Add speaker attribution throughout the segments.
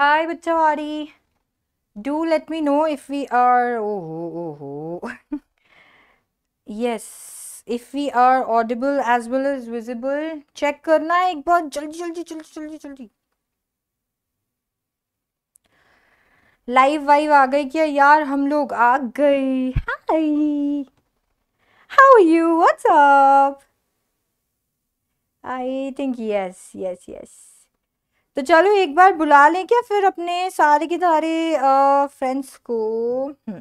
Speaker 1: Hi, Bachawadi. Do let me know if we are. Oh, oh, oh, yes. If we are audible as well as visible, check karna ek baar jaldi jaldi jaldi jaldi jaldi. Live vibe aa gayi kya yaar hum log aa gaye. Hi. How are you? What's up? I think yes, yes, yes. तो चलो एक बार बुला लें क्या फिर अपने सारे के सारे फ्रेंड्स को हम्म।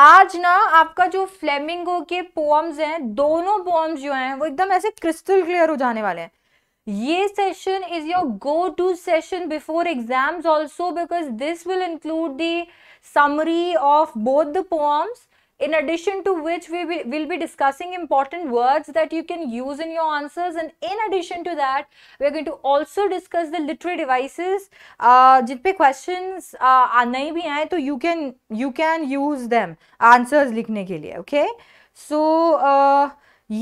Speaker 1: आज ना आपका जो फ्लेमिंगो के पोम्स हैं दोनों पोम्स जो हैं वो एकदम ऐसे क्रिस्टल क्लियर हो जाने वाले हैं ये session is your go to session before exams also because this will include the summary of both the poems in addition to which we will be discussing important words that you can use in your answers and in addition to that we are going to also discuss the literary devices uh, questions uh, bhi hai. to you can you can use them answers likhne ke liye okay so uh,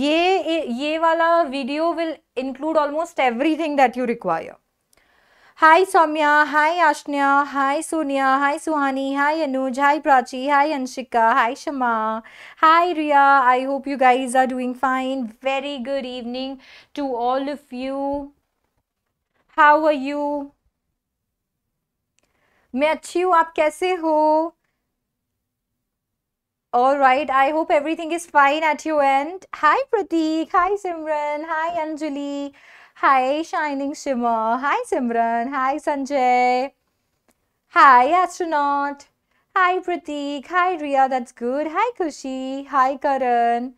Speaker 1: ye ye wala video will include almost everything that you require hi Saumya hi Ashanya hi Sonia hi Suhani hi Anuj hi Prachi hi Anshika hi Shama hi Riya I hope you guys are doing fine very good evening to all of you how are you मैं अच्छी हूँ आप कैसे हो All right, I hope everything is fine at your end. Hi Pratik, hi Simran, hi Anjali, Hi, Shining Shimmer. Hi, Simran. Hi, Sanjay. Hi, Astronaut. Hi, Pratik. Hi, Ria. That's good. Hi, Kushi. Hi, Karan.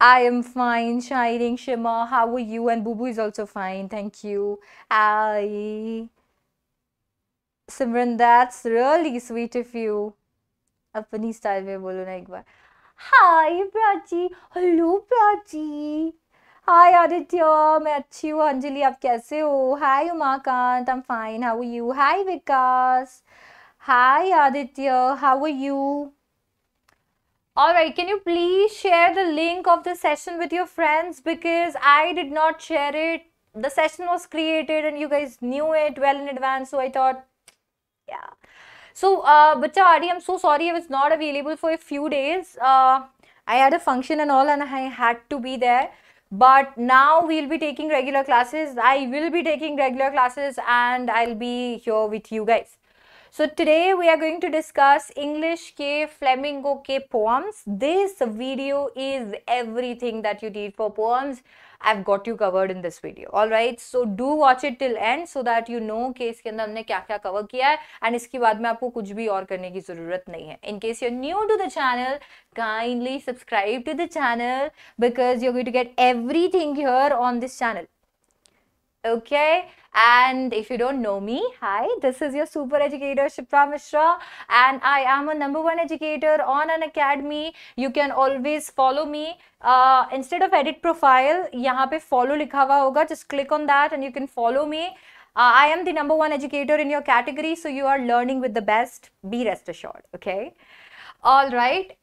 Speaker 1: I am fine, Shining Shimmer. How are you? And Bubu is also fine. Thank you. Hi. Simran, that's really sweet of you. अपनी style में बोलो ना एक बार Hi, Prachi. Hello, Prachi. हाय आदित्य मैं अच्छी हूँ अंजलि आप कैसे हो hi Umakant I am fine how you hi Vikas hi Aditya how you और I can you please share the link of the session with your friends because I did not share it the session was created and you guys knew it well in advance so I thought so बच्चा आडी I am so sorry I was not available for a few days I had a function and all and I had to be there but now we'll be taking regular classes i will be taking regular classes and i'll be here with you guys so today we are going to discuss english k flamingo k poems this video is everything that you need for poems I got you covered in this video all right so do watch it till end so that you know कि इसके अंदर हमने क्या क्या cover किया है and इसके बाद में आपको कुछ भी और करने की जरूरत नहीं है in case you're new to the channel kindly subscribe to the channel because you गोई to get everything on this channel okay and if you don't know me hi this is your super educator shipra mishra and i am a number one educator on an academy you can always follow me uh, instead of edit profile yahan pe follow likha hua hoga just click on that and you can follow me uh, i am the number one educator in your category so you are learning with the best be rest assured okay all right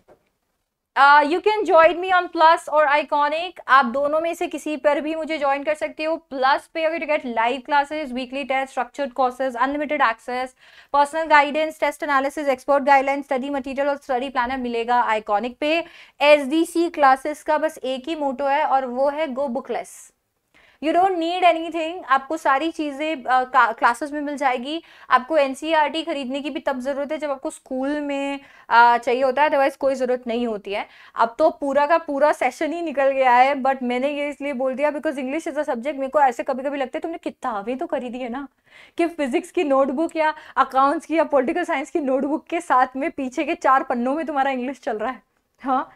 Speaker 1: you can join me on plus और iconic आप दोनों में से किसी पर भी मुझे join कर सकते हो प्लस पे अगर to get live classes weekly test structured courses unlimited access personal guidance test analysis expert guideline study material और स्टडी प्लानर मिलेगा आइकॉनिक पे एस क्लासेस का बस एक ही मोटो है और वो है go bookless you don't need anything आपको सारी चीज़ें क्लासेस में मिल जाएगी आपको एन e खरीदने की भी तब ज़रूरत है जब आपको स्कूल में आ, चाहिए होता है अदरवाइज़ कोई ज़रूरत नहीं होती है अब तो पूरा का पूरा सेशन ही निकल गया है बट मैंने ये इसलिए बोल दिया because English is a subject मेरे को ऐसे कभी कभी लगता है तुमने किताबें तो खरीदी है ना कि फिजिक्स की नोटबुक या अकाउंट्स की या पोलिटिकल साइंस की नोटबुक के साथ में पीछे के चार पन्नों में तुम्हारा इंग्लिश चल रहा है हाँ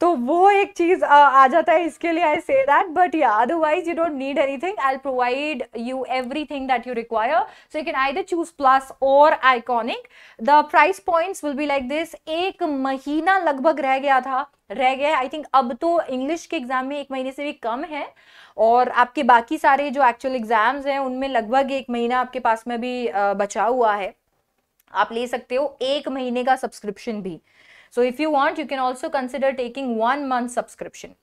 Speaker 1: तो वो एक चीज आ जाता है इसके लिए आई से दैट बट या otherwise you don't need anything I provide you everything that you require so you can either choose plus और iconic the price points will be like this एक महीना लगभग रह गया था रह गया आई थिंक अब तो इंग्लिश के एग्जाम में एक महीने से भी कम है और आपके बाकी सारे जो एक्चुअल एग्जाम्स हैं उनमें लगभग एक महीना आपके पास में भी बचा हुआ है आप ले सकते हो एक महीने का सब्सक्रिप्शन भी so if you want you can also consider taking one month subscription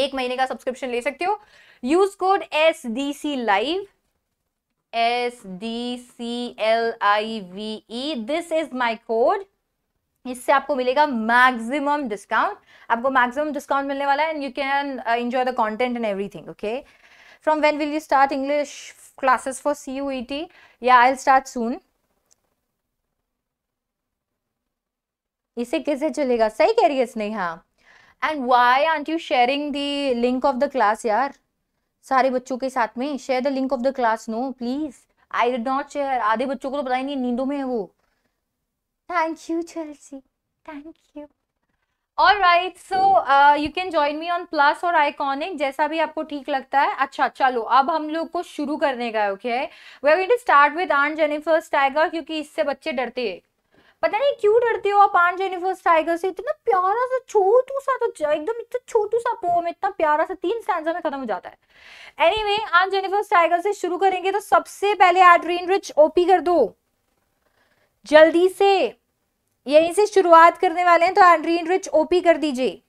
Speaker 1: एक महीने का सब्सक्रिप्शन ले सकते हो use code S D C live S D C L I V E this is my code इससे आपको मिलेगा मैक्सिमम डिस्काउंट आपको मैक्सिमम डिस्काउंट मिलने वाला है and you can enjoy the content and everything okay from when will you start English classes for C you E T या I start सून इसे कैसे चलेगा सही कह रही है Sneha and why aren't you sharing the link of the class यार सारे बच्चों के साथ में share the link of the class no please I did not share आधे बच्चों को तो पता ही नहीं नींदों में है वो thank you Chelsea thank you all right so you can join me on plus और आइकॉनिक जैसा भी आपको ठीक लगता है अच्छा चलो अब हम लोग को शुरू करने का है okay we are going to start with आर्न जेनिफर्स टाइगर क्योंकि इससे बच्चे डरते हैं पता नहीं क्यों डरते हो आप आन जेनिफर्स टाइगर से इतना प्यारा सा छोटू सा तो एकदम इतना छोटू सा पोम इतना प्यारा सा तीन सेंसर में खत्म हो जाता है एनी वे आन जेनिफर्स टाइगर से शुरू करेंगे तो सबसे पहले एड्रीन रिच ओपी कर दो जल्दी से यहीं से शुरुआत करने वाले हैं तो एंड्रीन रिच ओपी कर दीजिए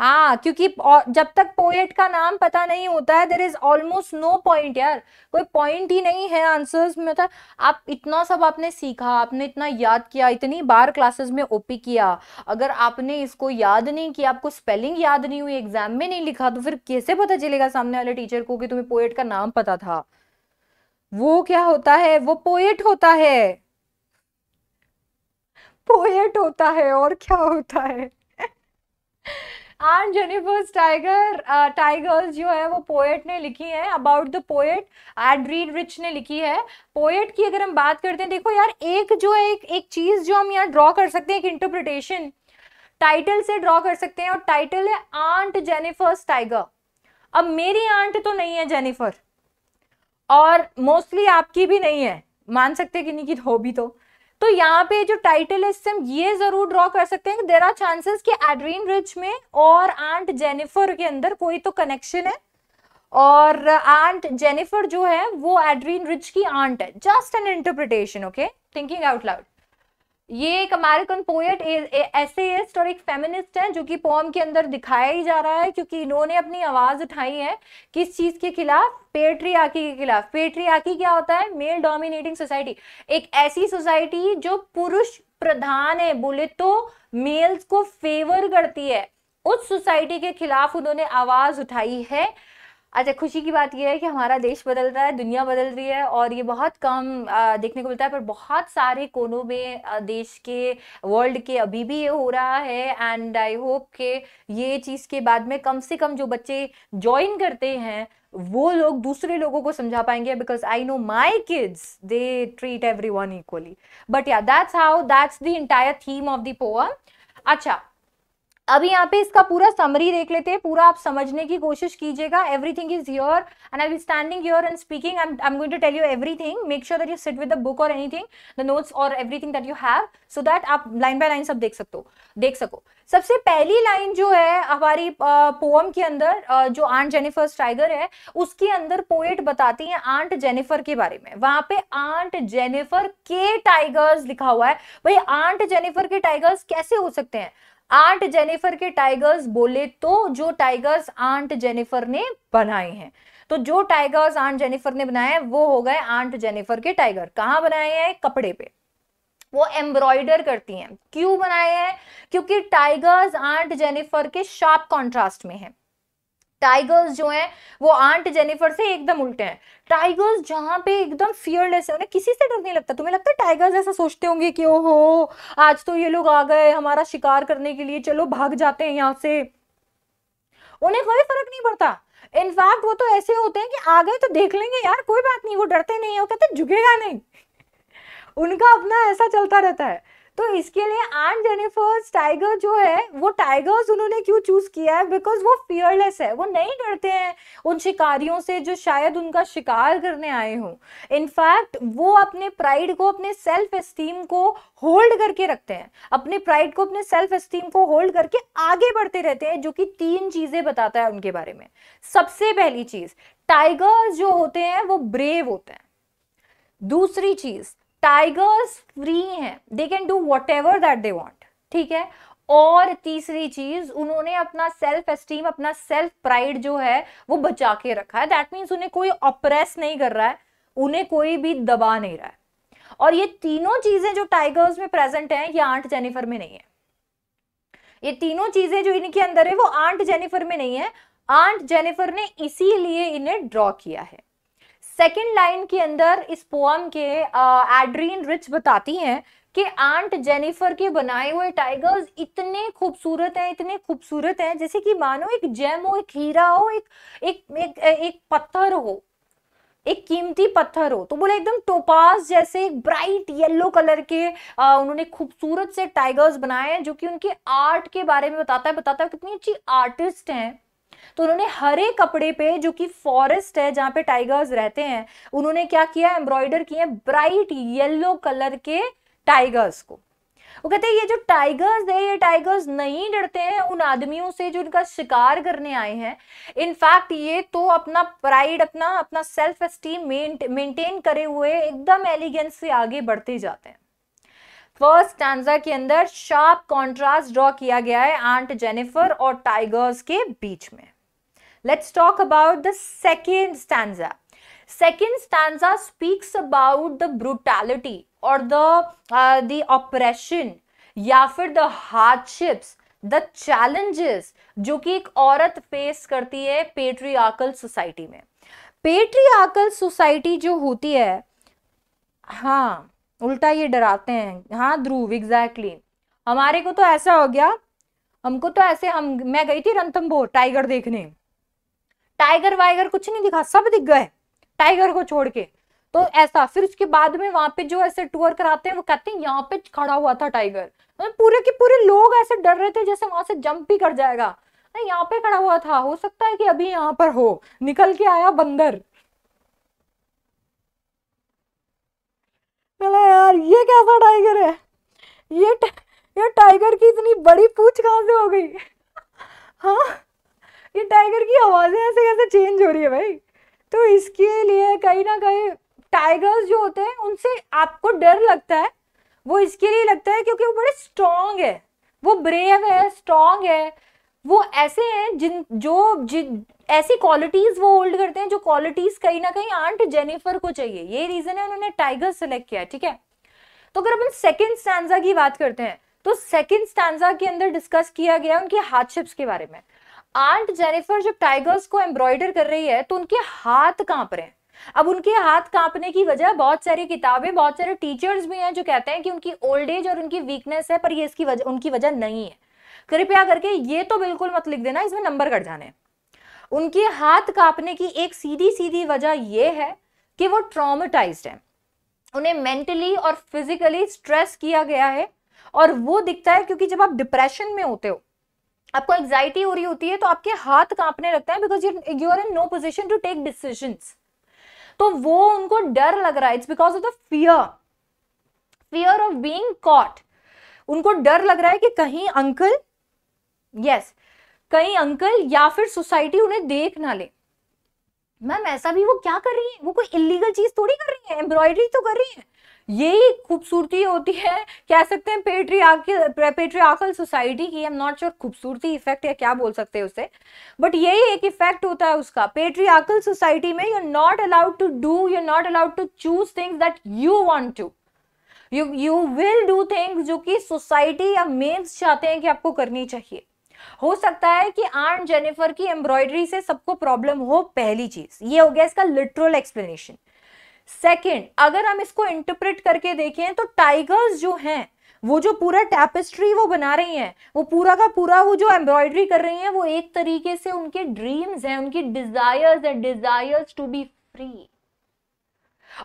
Speaker 1: हाँ क्योंकि जब तक पोएट का नाम पता नहीं होता है there is almost no point यार कोई पॉइंट ही नहीं है आंसर्स में था तो। आप इतना सब आपने सीखा आपने इतना याद किया इतनी बार क्लासेस में ओपी किया अगर आपने इसको याद नहीं किया आपको स्पेलिंग याद नहीं हुई एग्जाम में नहीं लिखा तो फिर कैसे पता चलेगा सामने वाले टीचर को कि तुम्हें पोएट का नाम पता था वो क्या होता है वो पोएट होता है पोएट होता है और क्या होता है आन जेनिफर्स टाइगर टाइगर्स जो है वो पोएट ने लिखी है about the poet Adrienne Rich ने लिखी है पोएट की अगर हम बात करते हैं देखो यार एक जो है एक, एक चीज़ जो हम यहाँ ड्रॉ कर सकते हैं एक इंटरप्रिटेशन टाइटल से ड्रॉ कर सकते हैं और टाइटल है आंट जेनिफर्स टाइगर अब मेरी आंट तो नहीं है जेनिफर और मोस्टली आपकी भी नहीं है मान सकते कि नहीं कि हो तो भी तो तो यहाँ पे जो टाइटल है सिम ये जरूर ड्रॉ कर सकते हैं कि देर आर चांसेस कि एड्रीन रिच में और आंट जेनिफर के अंदर कोई तो कनेक्शन है और आंट जेनिफर जो है वो एड्रीन रिच की आंट है just an interpretation okay thinking out loud ये एक अमेरिकन पोएट एसेस्ट और एक फेमिनिस्ट हैं जो कि पोम के अंदर दिखाया ही जा रहा है क्योंकि इन्होंने अपनी आवाज़ उठाई है किस चीज़ के खिलाफ पेट्रियाकी के खिलाफ पेट्रियाकी क्या होता है मेल डोमिनेटिंग सोसाइटी एक ऐसी सोसाइटी जो पुरुष प्रधान है बोले तो मेल्स को फेवर करती है उस सोसाइटी के खिलाफ उन्होंने आवाज़ उठाई है अच्छा खुशी की बात यह है कि हमारा देश बदल रहा है दुनिया बदल रही है और ये बहुत कम आ, देखने को मिलता है पर बहुत सारे कोनों में देश के वर्ल्ड के अभी भी ये हो रहा है एंड आई होप के ये चीज़ के बाद में कम से कम जो बच्चे ज्वाइन करते हैं वो लोग दूसरे लोगों को समझा पाएंगे because I know my kids they treat everyone equally but या that's how that's the entire theme of the poem अच्छा अभी यहाँ पे इसका पूरा समरी देख लेते हैं पूरा आप समझने की कोशिश कीजिएगा everything is your end I be standing your end speaking I am going to tell you everything make sure that you sit with the book और एनीथिंग द नोट्स और everything that you have so that आप line by line सब देख सकते हो देख सको सबसे पहली लाइन जो है हमारी पोअम के अंदर जो आंट जेनिफर स्टाइगर है उसके अंदर पोएट बताती है आंट जेनिफर के बारे में वहां पे आंट जेनिफर के टाइगर्स लिखा हुआ है भाई आंट जेनिफर के टाइगर्स कैसे हो सकते हैं आंट जेनिफर के टाइगर्स बोले तो जो टाइगर्स आंट जेनिफर ने बनाए हैं तो जो टाइगर्स आंट जेनिफर ने बनाए वो हो गए आंट जेनिफर के टाइगर कहां बनाए हैं कपड़े पे वो एम्ब्रॉयडर करती हैं क्यों बनाए हैं क्योंकि टाइगर्स आंट जेनिफर के शार्प कॉन्ट्रास्ट में हैं टाइगर्स जो हैं वो आंट जेनिफर से एकदम उल्टे हैं टाइगर्स जहाँ पे एकदम फियरलेस है उन्हें किसी से डर नहीं लगता तुम्हें लगता है टाइगर्स ऐसा सोचते होंगे कि ओहो आज तो ये लोग आ गए हमारा शिकार करने के लिए चलो भाग जाते हैं यहाँ से उन्हें कोई फर्क नहीं पड़ता इनफैक्ट वो तो ऐसे होते हैं कि आ गए तो देख लेंगे यार कोई बात नहीं वो डरते नहीं है वो कहते झुकेगा नहीं उनका अपना ऐसा चलता रहता है तो इसके लिए आंट जेनिफर्स टाइगर जो है वो टाइगर्स उन्होंने क्यों चूज किया है बिकॉज वो फियरलेस है वो नहीं डरते हैं उन शिकारियों से जो शायद उनका शिकार करने आए हों इनफैक्ट वो अपने प्राइड को अपने सेल्फ एस्टीम को होल्ड करके रखते हैं अपने प्राइड को अपने सेल्फ एस्टीम को होल्ड करके आगे बढ़ते रहते हैं जो कि तीन चीजें बताता है उनके बारे में सबसे पहली चीज टाइगर्स जो होते हैं वो ब्रेव होते हैं दूसरी चीज टाइगर्स फ्री हैं they can do whatever that they want ठीक है और तीसरी चीज उन्होंने अपना सेल्फ एस्टीम अपना सेल्फ प्राइड जो है वो बचा के रखा है दैट मीन्स उन्हें कोई अप्रेस नहीं कर रहा है उन्हें कोई भी दबा नहीं रहा है और ये तीनों चीजें जो टाइगर्स में प्रेजेंट हैं ये आंट जेनिफर में नहीं है ये तीनों चीजें जो इनके अंदर है वो आंट जेनिफर में नहीं है आंट जेनिफर ने इसीलिए इन्हें ड्रॉ किया है सेकेंड लाइन के अंदर इस पोअम के एड्रीन रिच बताती हैं कि आंट जेनिफर के बनाए हुए टाइगर्स इतने खूबसूरत हैं इतने खूबसूरत हैं जैसे कि मानो एक जेम हो एक हीरा हो एक एक एक, एक पत्थर हो एक कीमती पत्थर हो तो बोले एकदम टोपास जैसे ब्राइट येलो कलर के आ, उन्होंने खूबसूरत से टाइगर्स बनाए हैं जो कि उनके आर्ट के बारे में बताता है बताता है कितनी अच्छी आर्टिस्ट हैं तो उन्होंने हरे कपड़े पे जो कि फॉरेस्ट है जहाँ पे टाइगर्स रहते हैं उन्होंने क्या किया एम्ब्रॉयडर किए ब्राइट येलो कलर के टाइगर्स को वो कहते हैं ये जो टाइगर्स है ये टाइगर्स नहीं डरते हैं उन आदमियों से जो इनका शिकार करने आए हैं इनफैक्ट ये तो अपना प्राइड अपना अपना सेल्फ एस्टीम मेंटेन करे हुए एकदम एलिगेंस से आगे बढ़ते जाते हैं फर्स्ट स्टैंडा के अंदर शार्प कॉन्ट्रास्ट ड्रॉ किया गया है आंट जेनिफर और टाइगर्स के बीच में Let's talk about the second stanza. Second stanza speaks about the brutality or the, uh, the oppression या फिर द हार्डशिप्स द चैलेंजेस जो कि एक औरत फेस करती है पेट्रियाकल सोसाइटी में पेट्रियाकल सोसाइटी जो होती है हाँ उल्टा ये डराते हैं हाँ ध्रुव एग्जैक्टली exactly. हमारे को तो ऐसा हो गया हमको तो ऐसे हम मैं गई थी रणथम्भोर टाइगर देखने टाइगर वाइगर कुछ नहीं दिखा सब दिख गए टाइगर को छोड़ के तो ऐसा फिर उसके बाद में वहां पे जो ऐसे टूर कराते हैं वो कहते हैं यहाँ पे खड़ा हुआ था टाइगर मतलब पूरे के पूरे लोग ऐसे डर रहे थे जैसे वहां से जंप भी कर जाएगा यहाँ पे खड़ा हुआ था हो सकता है कि अभी यहाँ पर हो निकल के आया बंदर चला यार ये कैसा टाइगर है ये ट, ये टाइगर की इतनी बड़ी पूछ कहां से हो गई हाँ ये टाइगर की आवाज़ें ऐसे कैसे चेंज हो रही है भाई तो इसके लिए कहीं ना कहीं टाइगर्स जो होते हैं उनसे आपको डर लगता है वो इसके लिए लगता है क्योंकि वो बड़े स्ट्रांग है वो ब्रेव है स्ट्रांग है वो ऐसे हैं जिन जो जिन ऐसी क्वालिटीज़ वो होल्ड करते हैं जो क्वालिटीज़ कहीं ना कहीं आंट जेनिफर को चाहिए ये रीज़न है उन्होंने टाइगर सेलेक्ट किया ठीक है तो अगर अपन सेकेंड स्टैंडा की बात करते हैं तो सेकेंड स्टैंडा के अंदर डिस्कस किया गया उनकी हार्डशिप्स के बारे में आंट जेनिफर जब टाइगर्स को एम्ब्रॉयडर कर रही है तो उनके हाथ कांप रहे हैं अब उनके हाथ कांपने की वजह बहुत सारी किताबें बहुत सारे टीचर्स भी हैं जो कहते हैं कि उनकी ओल्ड एज और उनकी वीकनेस है पर ये इसकी वजह उनकी वजह नहीं है कृपया करके ये तो बिल्कुल मत लिख देना इसमें नंबर कट जाने उनके हाथ कांपने की एक सीधी सीधी वजह यह है कि वो ट्रॉमेटाइज्ड है उन्हें मेंटली और फिजिकली स्ट्रेस किया गया है और वो दिखता है क्योंकि जब आप डिप्रेशन में होते हो आपको एग्जाइटी हो रही होती है तो आपके हाथ कांपने लगते हैं because you are in no position to take decision तो वो उनको डर लग रहा है it's because of the fear fear of being caught उनको डर लग रहा है कि कहीं अंकल यस yes, कहीं अंकल या फिर सोसाइटी उन्हें देख ना ले मैम ऐसा भी वो क्या कर रही है वो कोई इलीगल चीज थोड़ी कर रही है एम्ब्रॉयडरी तो कर रही है यही खूबसूरती होती है कह सकते हैं पेट्रियाकल पेट्रियाकल सोसाइटी की एम नॉट श्योर खूबसूरती इफेक्ट या क्या बोल सकते हैं उसे बट यही एक इफेक्ट होता है उसका पेट्रियाकल सोसाइटी में you are not allowed to do you are not allowed to choose things that you want to you you will do things जो कि सोसाइटी या मेन्स चाहते हैं कि आपको करनी चाहिए हो सकता है कि आंट जेनिफर की एम्ब्रॉयडरी से सबको प्रॉब्लम हो पहली चीज ये हो गया इसका लिटरल एक्सप्लेनेशन सेकेंड अगर हम इसको इंटरप्रेट करके देखें तो टाइगर्स जो हैं वो जो पूरा टेपेस्ट्री वो बना रही हैं वो पूरा का पूरा वो जो एम्ब्रॉयडरी कर रही हैं वो एक तरीके से उनके ड्रीम्स हैं उनकी डिजायर्स है डिजायर्स टू बी फ्री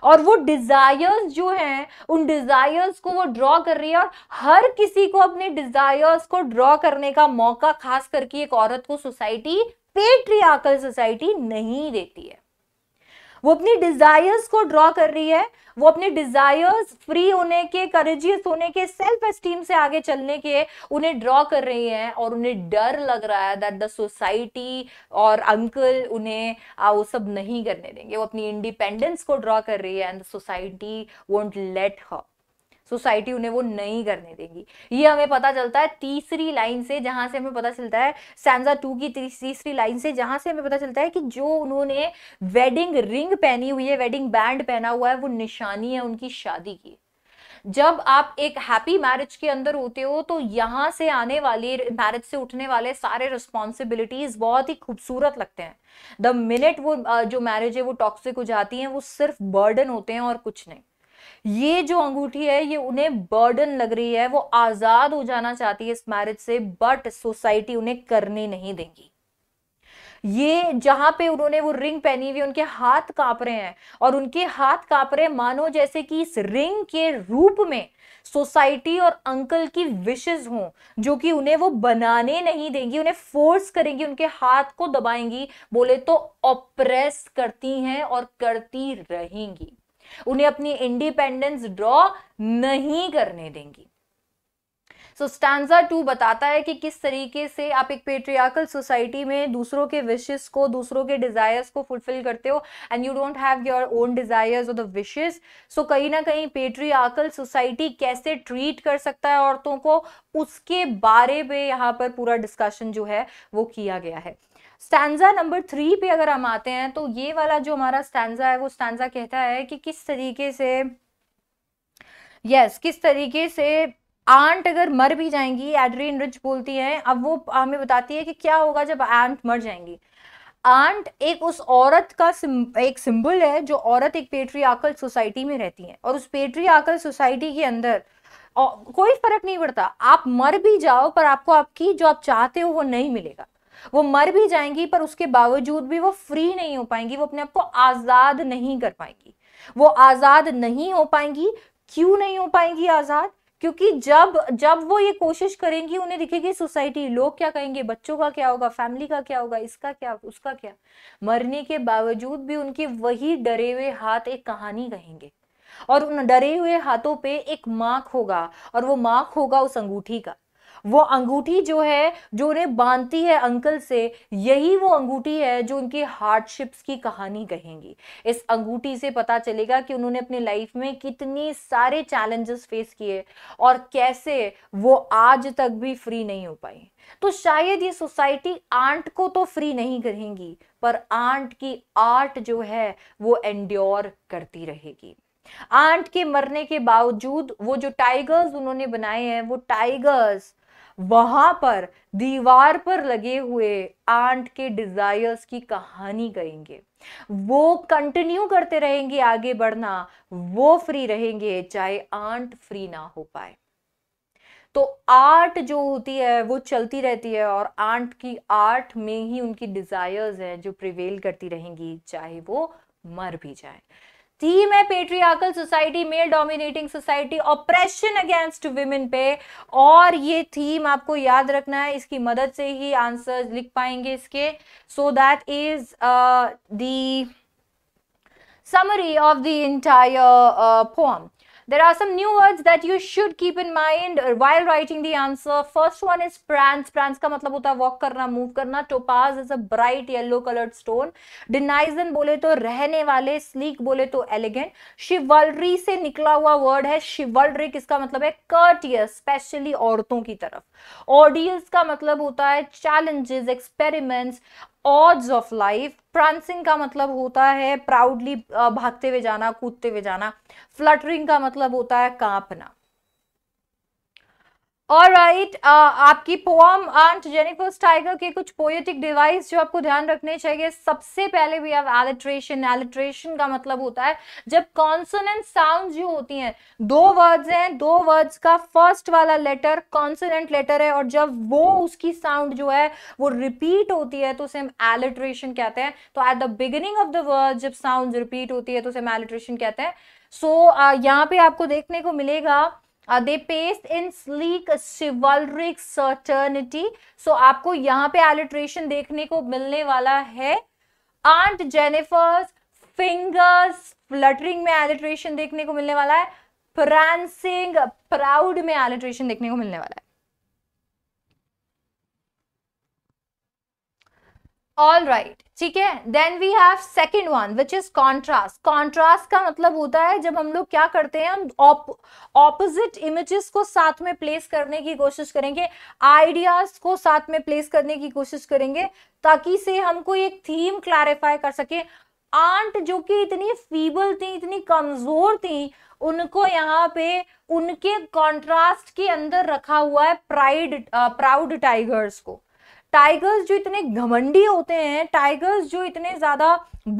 Speaker 1: और वो डिजायर्स जो हैं उन डिजायर्स को वो ड्रॉ कर रही है और हर किसी को अपने डिजायर्स को ड्रॉ करने का मौका खास करके एक औरत को सोसाइटी पेट्रियाकल सोसाइटी नहीं देती है वो अपनी डिजायर्स को ड्रॉ कर रही है वो अपने डिजायर्स फ्री होने के करेजियस होने के सेल्फ एस्टीम से आगे चलने के उन्हें ड्रॉ कर रही है और उन्हें डर लग रहा है दैट द सोसाइटी और अंकल उन्हें आ, वो सब नहीं करने देंगे वो अपनी इंडिपेंडेंस को ड्रॉ कर रही है and the society won't let her society उन्हें वो नहीं करने देगी ये हमें पता चलता है तीसरी लाइन से जहां से हमें पता चलता है सैंजा टू की तीसरी लाइन से जहां से हमें पता चलता है कि जो उन्होंने वेडिंग रिंग पहनी हुई है वेडिंग बैंड पहना हुआ है वो निशानी है उनकी शादी की जब आप एक हैप्पी मैरिज के अंदर होते हो तो यहाँ से आने वाली मैरिज से उठने वाले सारे रिस्पॉन्सिबिलिटीज बहुत ही खूबसूरत लगते हैं द मिनट वो जो मैरिज है वो टॉक्सिक हो जाती है वो सिर्फ बर्डन होते हैं और कुछ नहीं ये जो अंगूठी है ये उन्हें बर्डन लग रही है वो आज़ाद हो जाना चाहती है इस मैरिज से बट सोसाइटी उन्हें करने नहीं देंगी ये जहां पे उन्होंने वो रिंग पहनी हुई उनके हाथ कांप रहे हैं और उनके हाथ कांप रहे मानो जैसे कि इस रिंग के रूप में सोसाइटी और अंकल की विशेष हों जो कि उन्हें वो बनाने नहीं देंगी उन्हें फोर्स करेंगी उनके हाथ को दबाएंगी बोले तो ऑप्रेस करती हैं और करती रहेंगी उन्हें अपनी इंडिपेंडेंस ड्रॉ नहीं करने देंगी सो स्टैंडा टू बताता है कि किस तरीके से आप एक पेट्रियाकल सोसाइटी में दूसरों के विशेष को दूसरों के डिजायर्स को फुलफिल करते हो and you don't have your own desires और द विशेष सो कहीं ना कहीं पेट्रियाकल सोसाइटी कैसे ट्रीट कर सकता है औरतों को उसके बारे में यहाँ पर पूरा डिस्कशन जो है वो किया गया है स्टैंडा नंबर थ्री पे अगर हम आते हैं तो ये वाला जो हमारा स्टैंडा है वो स्टैंडा कहता है कि किस तरीके से यस yes, किस तरीके से आंट अगर मर भी जाएंगी एड्रीन रिच बोलती है अब वो हमें बताती है कि क्या होगा जब आंट मर जाएंगी आंट एक उस औरत का सिम, एक सिंबल है जो औरत एक पेट्रियाकल सोसाइटी में रहती है और उस पेट्रियाकल सोसाइटी के अंदर कोई फर्क नहीं पड़ता आप मर भी जाओ पर आपको आपकी जो आप चाहते हो वो नहीं मिलेगा वो मर भी जाएंगी पर उसके बावजूद भी वो फ्री नहीं हो पाएंगी वो अपने आप को आज़ाद नहीं कर पाएंगी वो आज़ाद नहीं हो पाएंगी क्यों नहीं हो पाएंगी आज़ाद क्योंकि जब जब वो ये कोशिश करेंगी उन्हें दिखेगी सोसाइटी लोग क्या कहेंगे बच्चों का क्या होगा फैमिली का क्या होगा इसका क्या उसका क्या मरने के बावजूद भी उनके वही डरे हुए हाथ एक कहानी कहेंगे और उन डरे हुए हाथों पे एक मार्क होगा और वो मार्क होगा उस अंगूठी का वो अंगूठी जो है जो उन्हें बांधती है अंकल से यही वो अंगूठी है जो उनकी हार्डशिप्स की कहानी कहेंगी इस अंगूठी से पता चलेगा कि उन्होंने अपने लाइफ में कितने सारे चैलेंजेस फेस किए और कैसे वो आज तक भी फ्री नहीं हो पाई तो शायद ये सोसाइटी आंट को तो फ्री नहीं करेंगी पर आंट की आर्ट जो है वो एंड्योर करती रहेगी आंट के मरने के बावजूद वो जो टाइगर्स उन्होंने बनाए हैं वो टाइगर्स वहां पर दीवार पर लगे हुए आंट के डिजायर्स की कहानी कहेंगे वो कंटिन्यू करते रहेंगे आगे बढ़ना वो फ्री रहेंगे चाहे आंट फ्री ना हो पाए तो आर्ट जो होती है वो चलती रहती है और आंट की आर्ट में ही उनकी डिजायर्स हैं जो प्रिवेल करती रहेंगी चाहे वो मर भी जाए थीम है patriarchal society male dominating society oppression against women पे और ये थीम आपको याद रखना है इसकी मदद से ही आंसर लिख पाएंगे इसके so that is the summary of the entire poem There are some new words that you should keep in mind while writing the answer. First one is prance. Prance ka matlab hota hai walk karna move karna Topaz is a bright yellow colored stone. Denizen bole to rehne wale sleek bole to elegant. Chivalry se nikla hua word hai Chivalry किसका matlab hai courteous, specially औरतों ki taraf Audience ka matlab hota hai challenges, experiments. Odds of life prancing का मतलब होता है proudly भागते हुए जाना कूदते हुए जाना फ्लटरिंग का मतलब होता है कांपना और राइट right, uh, आपकी पोम आंट जेनिफर्स टाइगर के कुछ पोएटिक डिवाइस जो आपको ध्यान रखने चाहिए सबसे पहले भी आप एलिट्रेशन एलिट्रेशन का मतलब होता है जब कॉन्सोनेंट साउंड जो होती हैं दो वर्ड्स हैं दो वर्ड्स का फर्स्ट वाला लेटर कॉन्सोनेंट लेटर है और जब वो उसकी साउंड जो है वो रिपीट होती है तो उसे हम एलिट्रेशन कहते हैं तो at the beginning of the word जब साउंड रिपीट होती है तो उसे हम एलिट्रेशन कहते हैं सो so, uh, यहाँ पे आपको देखने को मिलेगा दे पेस्ट इन स्लीक सिवलरिक सर्टर्निटी सो आपको यहां पे एलिट्रेशन देखने को मिलने वाला है आंट जेनेफर्स फिंगर्स फ्लटरिंग में एलिट्रेशन देखने को मिलने वाला है प्रांसिंग प्राउड में एलिट्रेशन देखने को मिलने वाला है ऑल राइट ठीक है then we have second one which is contrast contrast का मतलब होता है जब हम लोग क्या करते हैं हम ऑपोजिट इमेजेस को साथ में प्लेस करने की कोशिश करेंगे आइडियाज को साथ में प्लेस करने की कोशिश करेंगे ताकि से हमको एक थीम क्लैरिफाई कर सके आंट जो कि इतनी फीबल थी इतनी कमजोर थी उनको यहाँ पे उनके कॉन्ट्रास्ट के अंदर रखा हुआ है प्राइड प्राउड टाइगर्स को टाइगर्स जो इतने घमंडी होते हैं टाइगर्स जो इतने ज़्यादा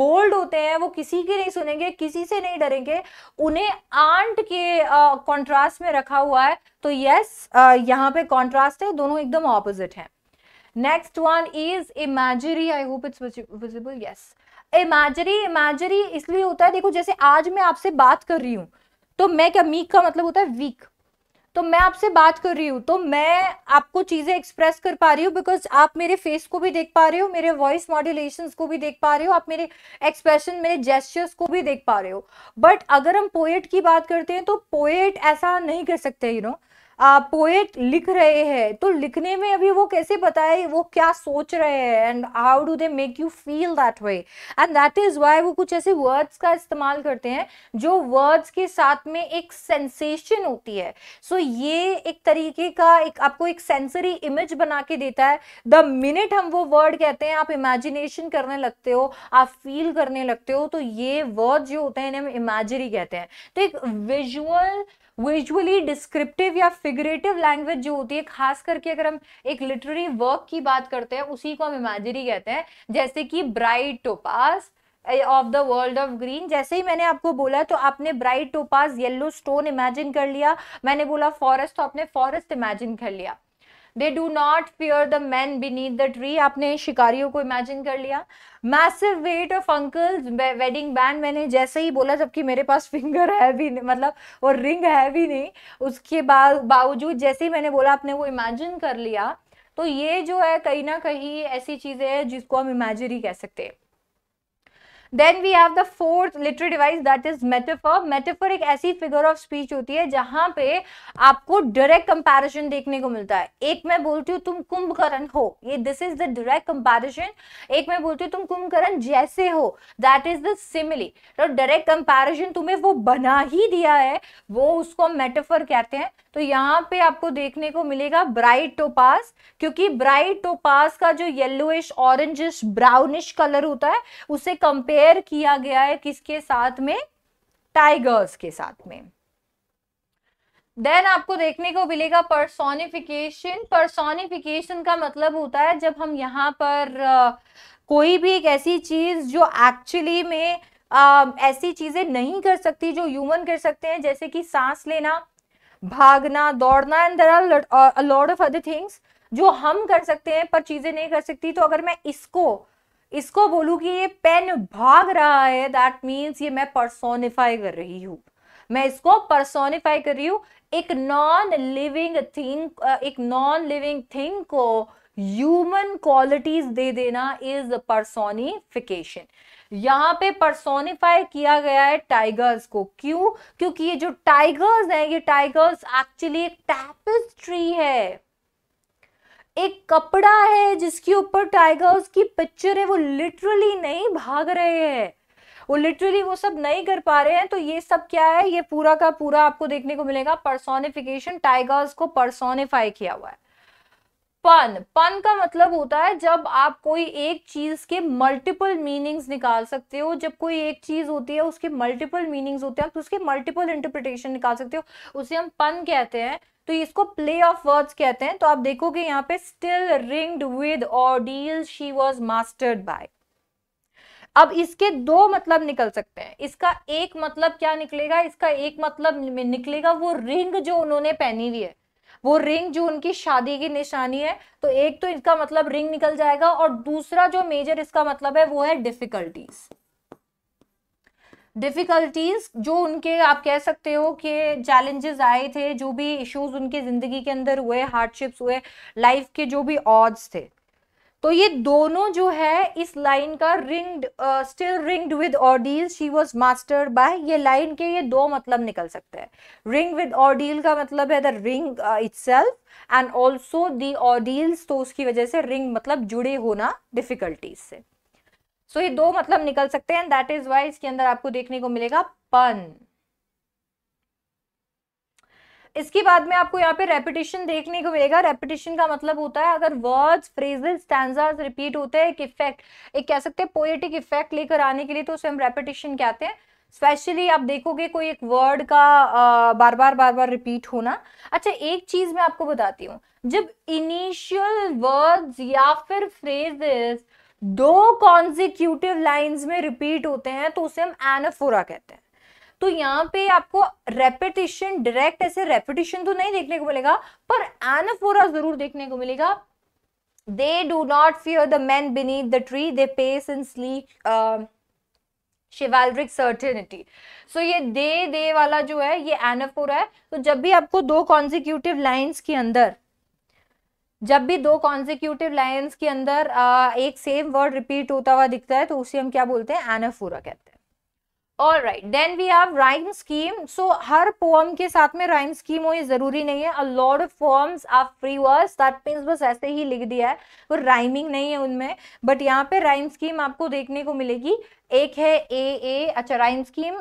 Speaker 1: बोल्ड होते हैं वो किसी की नहीं सुनेंगे किसी से नहीं डरेंगे उन्हें आंट के कॉन्ट्रास्ट में रखा हुआ है तो यस यहाँ पे कॉन्ट्रास्ट है दोनों एकदम ऑपोजिट हैं next one is imagery I hope it's visible yes imagery imagery इसलिए होता है देखो जैसे आज मैं आपसे बात कर रही हूँ तो मैं क्या मीक का मतलब होता है वीक तो मैं आपसे बात कर रही हूँ तो मैं आपको चीज़ें एक्सप्रेस कर पा रही हूँ बिकॉज आप मेरे फेस को भी देख पा रहे हो मेरे वॉइस मॉड्यूलेशन को भी देख पा रहे हो आप मेरे एक्सप्रेशन मेरे जेस्टर्स को भी देख पा रहे हो बट अगर हम पोएट की बात करते हैं तो पोएट ऐसा नहीं कर सकते you you know know? Poet लिख रहे हैं तो लिखने में अभी वो कैसे बताए वो क्या सोच रहे हैं and how do they make you feel that way and that is why वो कुछ ऐसे वर्ड्स का इस्तेमाल करते हैं जो वर्ड्स के साथ में एक सेंसेशन होती है सो so, ये एक तरीके का एक आपको एक सेंसरी इमेज बना के देता है द मिनट हम वो वर्ड कहते हैं आप इमेजिनेशन करने लगते हो आप फील करने लगते हो तो ये वर्ड जो होते हैं इन्हें हम इमेजरी कहते हैं तो एक विजुअल विजुअली डिस्क्रिप्टिव या फिगरेटिव लैंग्वेज जो होती है खास करके अगर हम एक लिटरेरी वर्क की बात करते हैं उसी को हम इमेजरी कहते हैं जैसे कि bright topaz of the world of green जैसे ही मैंने आपको बोला तो आपने bright topaz yellow stone imagine कर लिया मैंने बोला फॉरेस्ट तो आपने फॉरेस्ट इमेजिन कर लिया they do not fear the man beneath the tree आपने शिकारियों को इमेजिन कर लिया massive weight of uncle's wedding band मैंने जैसे ही बोला जबकि मेरे पास फिंगर है भी नहीं मतलब और रिंग है भी नहीं उसके बाद बावजूद जैसे ही मैंने बोला आपने वो इमेजिन कर लिया तो ये जो है कहीं ना कहीं ऐसी चीज़ें हैं जिसको हम ही कह सकते हैं then we have the fourth literary device that is metaphor metaphor एक ऐसी फिगर ऑफ स्पीच होती है जहां पे आपको डायरेक्ट कंपैरिजन देखने को मिलता है एक मैं बोलती हूँ तुम कुंभकर्ण हो ये this is the direct comparison एक मैं बोलती हूँ तुम कुंभकर्ण जैसे हो दैट इज द सिमिली तो डायरेक्ट कंपैरिजन तुम्हें वो बना ही दिया है वो उसको मेटाफर कहते हैं तो यहाँ पे आपको देखने को मिलेगा ब्राइट टोपास क्योंकि ब्राइट टोपास का जो येलोइश ऑरेंजिश ब्राउनिश कलर होता है उसे कंपेयर किया गया है किसके साथ में टाइगर्स के साथ में देन आपको देखने को मिलेगा परसोनिफिकेशन परसोनिफिकेशन का मतलब होता है जब हम यहाँ पर आ, कोई भी एक ऐसी चीज जो एक्चुअली में आ, ऐसी चीजें नहीं कर सकती जो ह्यूमन कर सकते हैं जैसे कि सांस लेना भागना दौड़ना and there are lot of other things जो हम कर सकते हैं पर चीजें नहीं कर सकती तो अगर मैं इसको इसको बोलूं कि ये पेन भाग रहा है दैट मीन्स ये मैं परसोनिफाई कर रही हूं मैं इसको परसोनिफाई कर रही हूं एक नॉन लिविंग थिंग एक नॉन लिविंग थिंग को ह्यूमन क्वालिटीज दे देना इज परसोनिफिकेशन यहाँ पे परसोनिफाई किया गया है टाइगर्स को क्यों क्योंकि ये जो टाइगर्स हैं ये टाइगर्स एक्चुअली एक टैपेस्ट्री है एक कपड़ा है जिसके ऊपर टाइगर्स की पिक्चर है वो लिटरली नहीं भाग रहे हैं वो लिटरली वो सब नहीं कर पा रहे हैं तो ये सब क्या है ये पूरा का पूरा आपको देखने को मिलेगा परसोनिफिकेशन टाइगर्स को परसोनिफाई किया हुआ है पन पन का मतलब होता है जब आप कोई एक चीज के मल्टीपल मीनिंग्स निकाल सकते हो जब कोई एक चीज होती है उसके मल्टीपल मीनिंग्स होते हैं तो उसके मल्टीपल इंटरप्रिटेशन निकाल सकते हो उसे हम पन कहते हैं तो इसको प्ले ऑफ वर्ड्स कहते हैं तो आप देखोगे यहाँ पे still ringed with ordeal she was mastered by अब इसके दो मतलब निकल सकते हैं इसका एक मतलब क्या निकलेगा इसका एक मतलब निकलेगा वो रिंग जो उन्होंने पहनी हुई है वो रिंग जो उनकी शादी की निशानी है तो एक तो इसका मतलब रिंग निकल जाएगा और दूसरा जो मेजर इसका मतलब है वो है डिफिकल्टीज डिफ़िकल्टीज़ जो उनके आप कह सकते हो कि चैलेंजेस आए थे जो भी इश्यूज उनके ज़िंदगी के अंदर हुए हार्डशिप्स हुए लाइफ के जो भी ऑड्स थे तो ये दोनों जो है इस लाइन का ringed still ringed with ordeal she was mastered by ये लाइन के ये दो मतलब निकल सकते हैं रिंग विद ऑर्डील का मतलब है the ring self and also the ordeals तो उसकी वजह से रिंग मतलब जुड़े होना डिफिकल्टीज से सो so, ये दो मतलब निकल सकते हैं दैट इज वाई इसके अंदर आपको देखने को मिलेगा पन इसके बाद में आपको यहाँ पे रेपिटेशन देखने को मिलेगा रेपिटेशन का मतलब होता है अगर वर्ड्स फ्रेजेस स्टैंडर्स रिपीट होते हैं एक इफेक्ट एक कह सकते हैं पोएटिक इफेक्ट लेकर आने के लिए तो उसे हम रेपिटेशन कहते हैं स्पेशली आप देखोगे कोई एक वर्ड का आ, बार बार बार बार रिपीट होना अच्छा एक चीज मैं आपको बताती हूँ जब इनिशियल वर्ड्स या फिर फ्रेजेस दो कॉन्जिक्यूटिव लाइन्स में रिपीट होते हैं तो उसे हम एनाफोरा कहते हैं तो यहाँ पे आपको रेपिटेशन डायरेक्ट ऐसे रेपिटेशन तो नहीं देखने को मिलेगा पर एनफोरा जरूर देखने को मिलेगा they do not fear the man beneath the tree they pace in sleek chivalric certainty so ये दे दे वाला जो है ये एनफोरा है तो जब भी आपको दो कॉन्जिक्यूटिव लाइन्स के अंदर जब भी दो कॉन्जिक्यूटिव लाइन्स के अंदर uh, एक सेम वर्ड रिपीट होता हुआ दिखता है तो उसे हम क्या बोलते हैं एनाफोरा कहते हैं all right then we have rhyme scheme so हर पोअम के साथ में राइम स्कीम हो ये जरूरी नहीं है a lot of poems are free verse that means बस ऐसे ही लिख दिया है वो राइमिंग नहीं है उनमें बट यहाँ पे राइम स्कीम आपको देखने को मिलेगी एक है ए ए अच्छा राइम स्कीम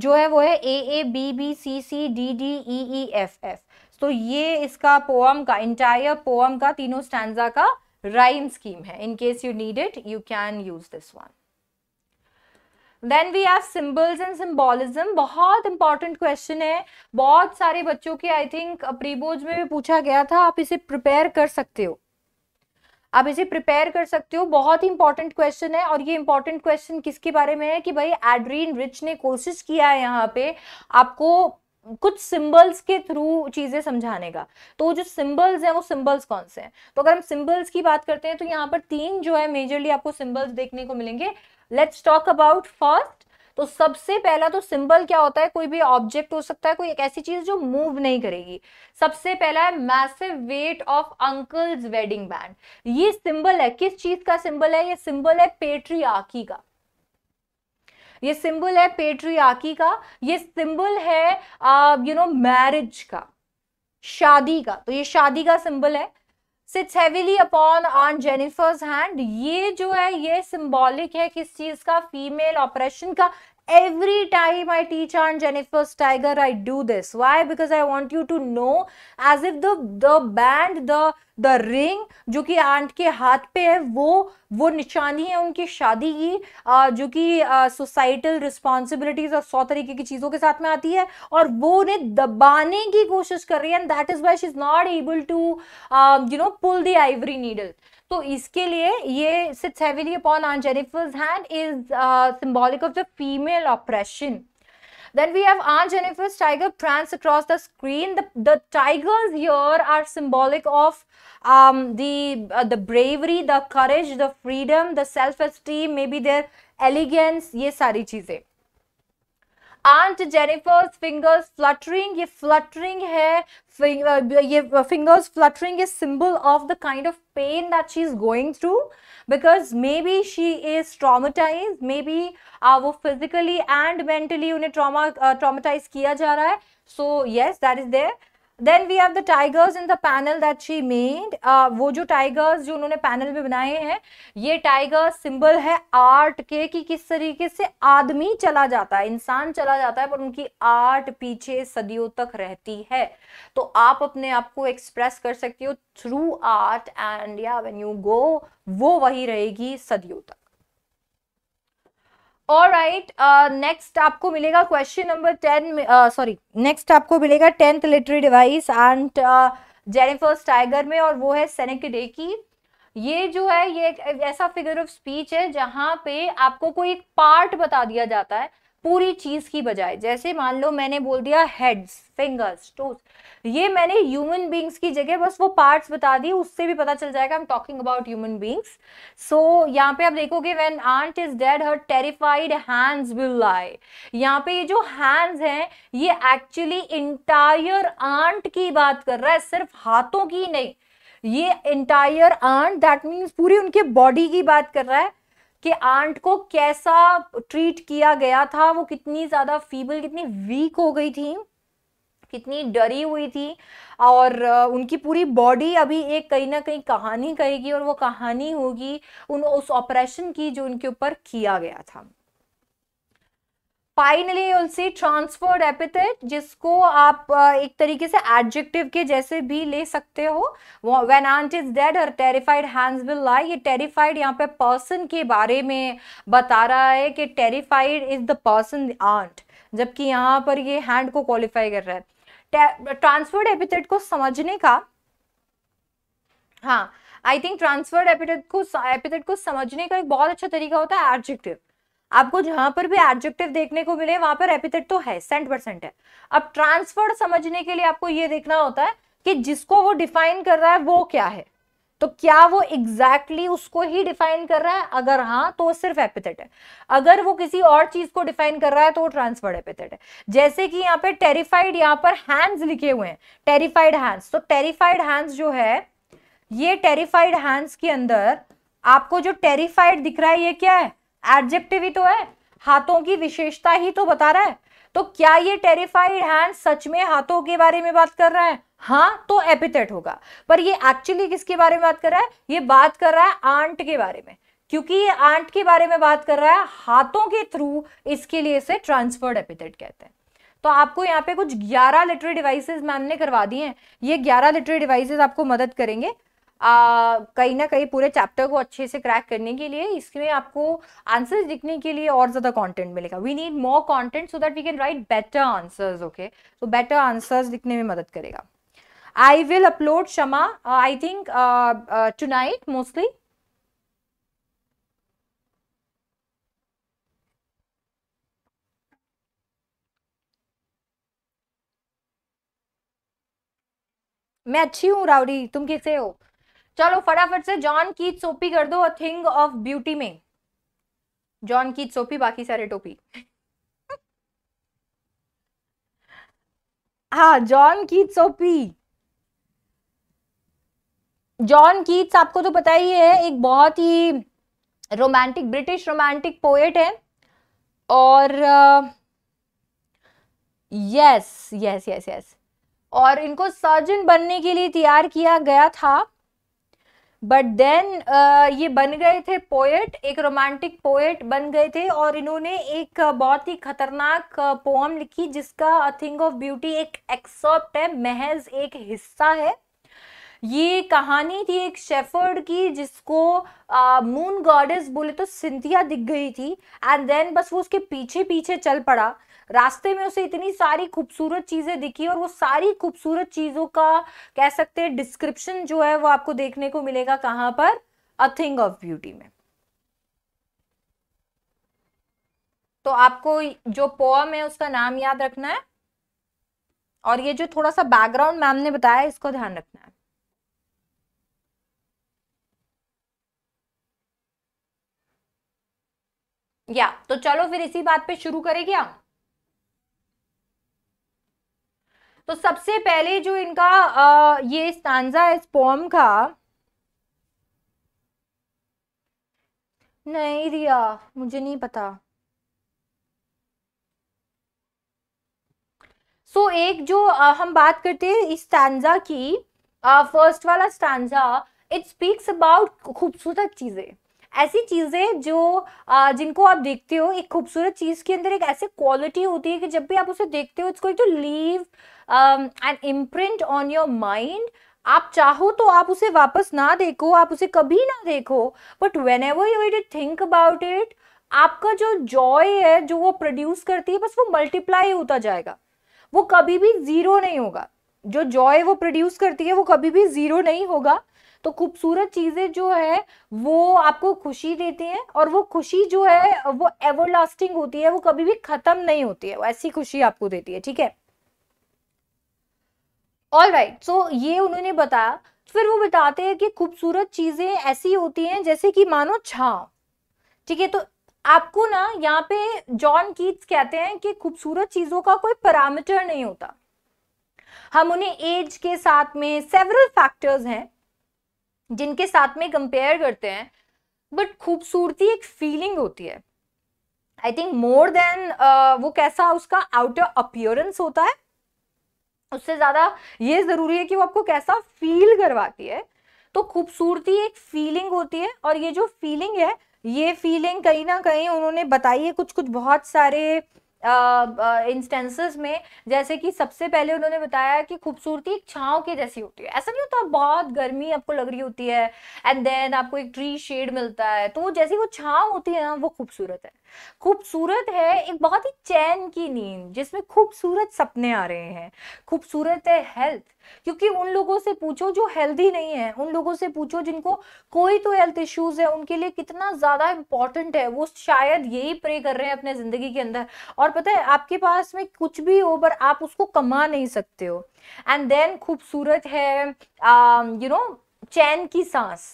Speaker 1: जो है वो है A A B B C C D D E E F F तो ये इसका पोअम का इंटायर पोअम का तीनों स्टैंडा का राइम स्कीम है in case you need it you can use this one then we have symbols and symbolism बहुत important question है बहुत सारे बच्चों के आई थिंक प्रीबोज में भी पूछा गया था आप इसे प्रिपेयर कर सकते हो आप इसे प्रिपेयर कर सकते हो बहुत ही इंपॉर्टेंट क्वेश्चन है और ये इंपॉर्टेंट क्वेश्चन किसके बारे में है कि भाई एड्रीन रिच ने कोशिश किया है यहाँ पे आपको कुछ सिंबल्स के थ्रू चीज़ें समझाने का तो जो सिंबल्स हैं वो सिंबल्स कौन से हैं तो अगर हम सिंबल्स की बात करते हैं तो यहाँ पर तीन जो है मेजरली आपको सिंबल्स देखने को मिलेंगे लेट्स टॉक अबाउट फर्स्ट तो सबसे पहला तो सिंबल क्या होता है कोई भी ऑब्जेक्ट हो सकता है कोई एक ऐसी चीज जो मूव नहीं करेगी सबसे पहला है massive weight of uncle's wedding band ये सिंबल है किस चीज का सिंबल है ये सिंबल है पेट्रियाकी का ये सिंबल है पेट्रियाकी का ये सिंबल है यू नो मैरिज का शादी का तो ये शादी का सिंबल है sits heavily upon aunt Jennifer's hand ये जो है ये सिम्बॉलिक है किस चीज का फीमेल ऑपरेशन का every time I teach on Jennifer's Tiger, I do this. Why? Because I want you to know as if the the band, the the ring जो कि आंट के हाथ पे है वो वो निशानी है उनकी शादी की जो कि सोसाइटल रिस्पॉन्सिबिलिटीज और सौ तरीके की चीज़ों के साथ में आती है और वो उन्हें दबाने की कोशिश कर रही है and that is why she is not able to you know pull the ivory needle तो इसके लिए ये sits heavily upon aunt Jennifer's hand is symbolic of the female oppression Then we have Aunt Jennifer's tiger prance across the screen. The, the tigers here are symbolic of um, the uh, the bravery, the courage, the freedom, the self-esteem, maybe their elegance, ये सारी चीज़ें aunt Jennifer's fingers fluttering ये fluttering है uh, ये fingers fluttering is symbol of the kind of pain that she is going through because maybe she is traumatize maybe वो physically and mentally उन्हें trauma traumatize uh, किया जा रहा है so yes that is there then we have the tigers in the panel that she made वो जो tigers जो उन्होंने पैनल में बनाए हैं ये टाइगर सिंबल है आर्ट के कि किस तरीके से आदमी चला जाता है इंसान चला जाता है पर उनकी आर्ट पीछे सदियों तक रहती है तो आप अपने आप को एक्सप्रेस कर सकते हो थ्रू आर्ट एंड या वेन यू गो वो वही रहेगी सदियों तक और राइट नेक्स्ट आपको मिलेगा question number ten sorry next आपको मिलेगा tenth literary device and Jennifer tiger में और वो है डे की ये जो है ये एक ऐसा फिगर ऑफ स्पीच है जहाँ पे आपको कोई एक पार्ट बता दिया जाता है पूरी चीज़ की बजाय जैसे मान लो मैंने बोल दिया हेड्स फिंगर्स टोज ये मैंने ह्यूमन बींग्स की जगह बस वो पार्ट्स बता दिए उससे भी पता चल जाएगा I am talking about human beings so यहाँ पे आप देखोगे when aunt is dead her terrified hands will lie यहाँ पे ये जो हैंड्स हैं ये एक्चुअली इंटायर आंट की बात कर रहा है सिर्फ हाथों की नहीं ये इंटायर आंट दैट मीन्स पूरी उनके बॉडी की बात कर रहा है कि आंट को कैसा ट्रीट किया गया था वो कितनी ज़्यादा फीबल कितनी वीक हो गई थी कितनी डरी हुई थी और उनकी पूरी बॉडी अभी एक कहीं ना कहीं कहानी कहेगी और वो कहानी होगी उन उस ऑपरेशन की जो उनके ऊपर किया गया था finally you'll see transferred epithet जिसको आप एक तरीके से एडजेक्टिव के जैसे भी ले सकते हो वेन आंट इज डेड और टेरिफाइड हैंड्स विल लाई ये टेरिफाइड यहाँ पे पर्सन के बारे में बता रहा है कि terrified is the person aunt जबकि यहाँ पर ये हैंड को क्वालिफाई कर रहा है ट्रांसफर्ड एपिथेट को समझने का हाँ आई थिंक ट्रांसफर्ड एपिथेट को एपिथेट को समझने का एक बहुत अच्छा तरीका होता है एडजेक्टिव आपको जहां पर भी एडजेक्टिव देखने को मिले वहां पर एपिथेट तो है सेंट परसेंट है अब ट्रांसफर्ड समझने के लिए आपको ये देखना होता है कि जिसको वो डिफाइन कर रहा है वो क्या है तो क्या वो एग्जैक्टली exactly उसको ही डिफाइन कर रहा है अगर हाँ तो सिर्फ एपिथेट है अगर वो किसी और चीज को डिफाइन कर रहा है तो वो ट्रांसफर्ड एपिथेट है जैसे कि यहाँ पे टेरिफाइड यहाँ पर हैंड्स लिखे हुए हैं टेरिफाइड हैंड्स तो टेरिफाइड हैंड्स जो है ये टेरिफाइड हैंड्स के अंदर आपको जो टेरिफाइड दिख रहा है ये क्या है एडजेक्टिव ही तो है हाथों की विशेषता ही तो बता रहा है तो क्या ये टेरिफाइड हैंड सच में हाथों के बारे में बात कर रहा है हाँ तो एपिथेट होगा पर ये एक्चुअली किसके बारे में बात कर रहा है ये बात कर रहा है आंट के बारे में क्योंकि ये आंट के बारे में बात कर रहा है हाथों के थ्रू इसके लिए इसे ट्रांसफर्ड एपिथेट कहते हैं तो आपको यहाँ पे कुछ 11 लिटरी डिवाइसेस मैम ने करवा दी हैं ये 11 लिटरी डिवाइसेस आपको मदद करेंगे कहीं ना कहीं पूरे चैप्टर को अच्छे से क्रैक करने के लिए इसमें आपको आंसर्स लिखने के लिए और ज़्यादा कंटेंट मिलेगा we need more content so that we can write better answers okay तो बेटर आंसर्स लिखने में मदद करेगा आई विल अपलोड शमा I think tonight mostly मैं अच्छी हूँ रावड़ी तुम कैसे हो चलो फटाफट से जॉन की सोपी कर दो थिंग ऑफ ब्यूटी में जॉन की सोपी बाकी सारे टोपी हाँ जॉन की सोपी जॉन कीट्स आपको तो पता ही है एक बहुत ही रोमांटिक ब्रिटिश रोमांटिक पोएट है और यस यस यस यस और इनको सर्जन बनने के लिए तैयार किया गया था बट देन uh, ये बन गए थे पोएट एक रोमांटिक पोएट बन गए थे और इन्होंने एक uh, बहुत ही खतरनाक पोम uh, लिखी जिसका अ थिंग ऑफ ब्यूटी एक एक्सॉप्ट है महज एक हिस्सा है ये कहानी थी एक शेफर्ड की जिसको मून गॉडेस बोले तो सिंथिया दिख गई थी एंड देन बस वो उसके पीछे पीछे चल पड़ा रास्ते में उसे इतनी सारी खूबसूरत चीजें दिखी और वो सारी खूबसूरत चीजों का कह सकते हैं डिस्क्रिप्शन जो है वो आपको देखने को मिलेगा कहां पर अ थिंग ऑफ ब्यूटी में तो आपको जो पोअम है उसका नाम याद रखना है और ये जो थोड़ा सा बैकग्राउंड मैम ने बताया इसको ध्यान रखना है या तो चलो फिर इसी बात पे शुरू करें क्या तो सबसे पहले जो इनका आ, ये स्टांजा है इस का नहीं रिया मुझे नहीं पता सो so, एक जो आ, हम बात करते हैं इस स्टांजा की फर्स्ट वाला स्टांजा इट स्पीक्स अबाउट खूबसूरत चीज़ें ऐसी चीज़ें जो जिनको आप देखते हो एक खूबसूरत चीज़ के अंदर एक ऐसी क्वालिटी होती है कि जब भी आप उसे देखते हो it's going to leave an imprint on your mind आप चाहो तो आप उसे वापस ना देखो आप उसे कभी ना देखो but whenever you it think about it आपका जो जॉय है जो वो प्रोड्यूस करती है बस वो मल्टीप्लाई होता जाएगा वो कभी भी ज़ीरो नहीं होगा जो जॉय वो प्रोड्यूस करती है वो कभी भी ज़ीरो नहीं होगा तो खूबसूरत चीज़ें जो है वो आपको खुशी देती हैं और वो खुशी जो है वो एवरलास्टिंग होती है वो कभी भी ख़त्म नहीं होती है वो ऐसी खुशी आपको देती है ठीक है ऑल राइट सो ये उन्होंने बताया फिर वो बताते हैं कि खूबसूरत चीजें ऐसी होती हैं जैसे कि मानो छाव ठीक है तो आपको ना यहाँ पे जॉन कीट्स कहते हैं कि खूबसूरत चीजों का कोई पैरामीटर नहीं होता हम उन्हें एज के साथ में सेवरल फैक्टर्स हैं जिनके साथ में कंपेयर करते हैं बट खूबसूरती एक फीलिंग होती है आई थिंक मोर देन वो कैसा उसका आउटर अपियरेंस होता है उससे ज़्यादा ये ज़रूरी है कि वो आपको कैसा फील करवाती है तो खूबसूरती एक फीलिंग होती है और ये जो फीलिंग है ये फीलिंग कहीं ना कहीं उन्होंने बताई है कुछ कुछ बहुत सारे इंस्टेंसेस uh, uh, में जैसे कि सबसे पहले उन्होंने बताया कि खूबसूरती एक छाँव के जैसी होती है ऐसा नहीं होता बहुत गर्मी आपको लग रही होती है एंड देन आपको एक ट्री शेड मिलता है तो जैसी वो छाँव होती है ना वो खूबसूरत है खूबसूरत है एक बहुत ही चैन की नींद जिसमें खूबसूरत सपने आ रहे हैं खूबसूरत है हेल्थ क्योंकि उन लोगों से पूछो जो हेल्दी नहीं है उन लोगों से पूछो जिनको कोई तो हेल्थ इश्यूज है उनके लिए कितना ज्यादा इंपॉर्टेंट है वो शायद यही प्रे कर रहे हैं अपने जिंदगी के अंदर और पता है आपके पास में कुछ भी हो पर आप उसको कमा नहीं सकते हो एंड देन खूबसूरत है you um, know you know, चैन की सांस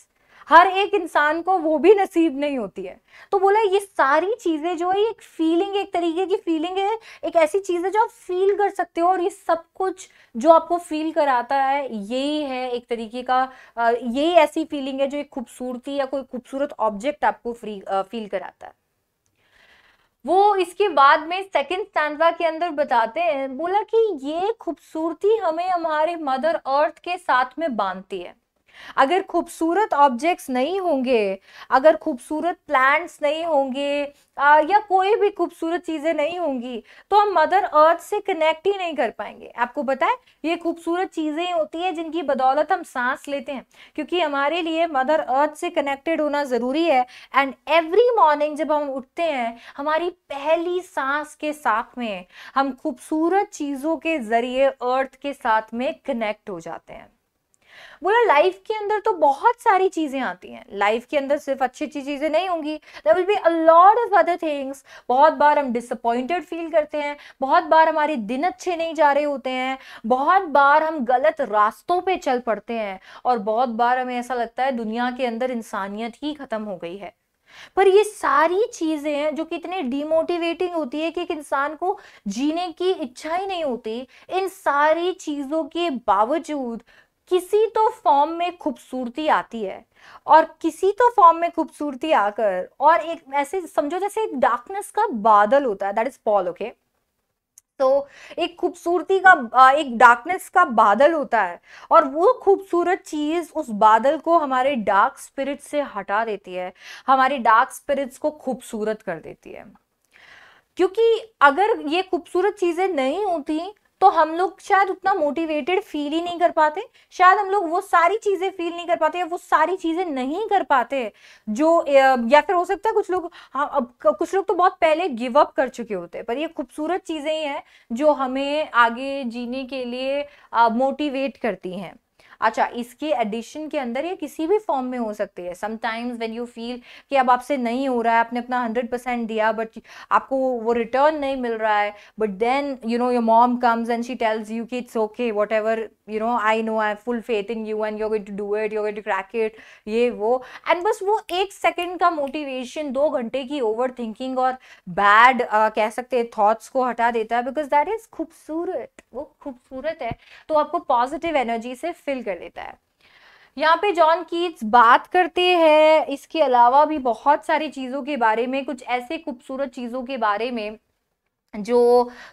Speaker 1: हर एक इंसान को वो भी नसीब नहीं होती है तो बोला ये सारी चीज़ें जो है एक फीलिंग एक तरीके की फीलिंग है एक ऐसी चीज़ है जो आप फील कर सकते हो और ये सब कुछ जो आपको फील कराता है यही है एक तरीके का यही ऐसी फीलिंग है जो एक खूबसूरती या कोई खूबसूरत ऑब्जेक्ट आपको फ्री फील कराता है वो इसके बाद में सेकंड स्टैंडवा के अंदर बताते हैं बोला कि ये खूबसूरती हमें हमारे मदर अर्थ के साथ में बांधती है अगर खूबसूरत ऑब्जेक्ट्स नहीं होंगे अगर खूबसूरत प्लांट्स नहीं होंगे आ, या कोई भी खूबसूरत चीज़ें नहीं होंगी तो हम मदर अर्थ से कनेक्ट ही नहीं कर पाएंगे आपको बताएं ये खूबसूरत चीज़ें होती है जिनकी बदौलत हम सांस लेते हैं क्योंकि हमारे लिए मदर अर्थ से कनेक्टेड होना ज़रूरी है एंड एवरी मॉर्निंग जब हम उठते हैं हमारी पहली सांस के साथ में हम खूबसूरत चीज़ों के ज़रिए अर्थ के साथ में कनेक्ट हो जाते हैं बोला लाइफ के अंदर तो बहुत सारी चीज़ें आती हैं लाइफ के अंदर सिर्फ अच्छी अच्छी चीज़ें नहीं होंगी there will be a of other things बहुत बार हम डिसअपॉइंटेड फील करते हैं बहुत बार हमारे दिन अच्छे नहीं जा रहे होते हैं बहुत बार हम गलत रास्तों पर चल पड़ते हैं और बहुत बार हमें ऐसा लगता है दुनिया के अंदर इंसानियत ही ख़त्म हो गई है पर ये सारी चीज़ें हैं जो कि इतने डिमोटिवेटिंग होती है कि एक इंसान को जीने की इच्छा ही नहीं होती इन सारी चीज़ों के बावजूद किसी तो फॉर्म में खूबसूरती आती है और किसी तो फॉर्म में खूबसूरती आकर और एक ऐसे समझो जैसे एक डार्कनेस का बादल होता है दैट इज पॉल ओके तो एक खूबसूरती का एक डार्कनेस का बादल होता है और वो खूबसूरत चीज़ उस बादल को हमारे डार्क स्पिरिट से हटा देती है हमारे डार्क स्पिरिट्स को खूबसूरत कर देती है क्योंकि अगर ये खूबसूरत चीज़ें नहीं होती तो हम लोग शायद उतना मोटिवेटेड फील ही नहीं कर पाते शायद हम लोग वो सारी चीजें फील नहीं कर पाते या वो सारी चीजें नहीं कर पाते जो या फिर हो सकता है कुछ लोग हाँ अब कुछ लोग तो बहुत पहले गिव अप कर चुके होते हैं पर ये खूबसूरत चीजें ही हैं जो हमें आगे जीने के लिए मोटिवेट करती हैं अच्छा इसके एडिशन के अंदर ये किसी भी फॉर्म में हो सकती है समटाइम्स व्हेन यू फील कि अब आपसे नहीं हो रहा है आपने अपना हंड्रेड परसेंट दिया बट आपको वो रिटर्न नहीं मिल रहा है but then you know your mom comes and she tells you कि it's okay whatever you know I know I full faith in you and you going to do it you going to crack it ये वो and बस वो एक second का motivation दो घंटे की ओवर थिंकिंग और बैड uh, कह सकते हैं थॉट्स को हटा देता है बिकॉज दैट इज़ खूबसूरत वो खूबसूरत है तो आपको पॉजिटिव एनर्जी से फिल कर देता है यहाँ पे जॉन कीट्स बात करते हैं इसके अलावा भी बहुत सारी चीज़ों के बारे में कुछ ऐसे खूबसूरत चीज़ों के बारे में जो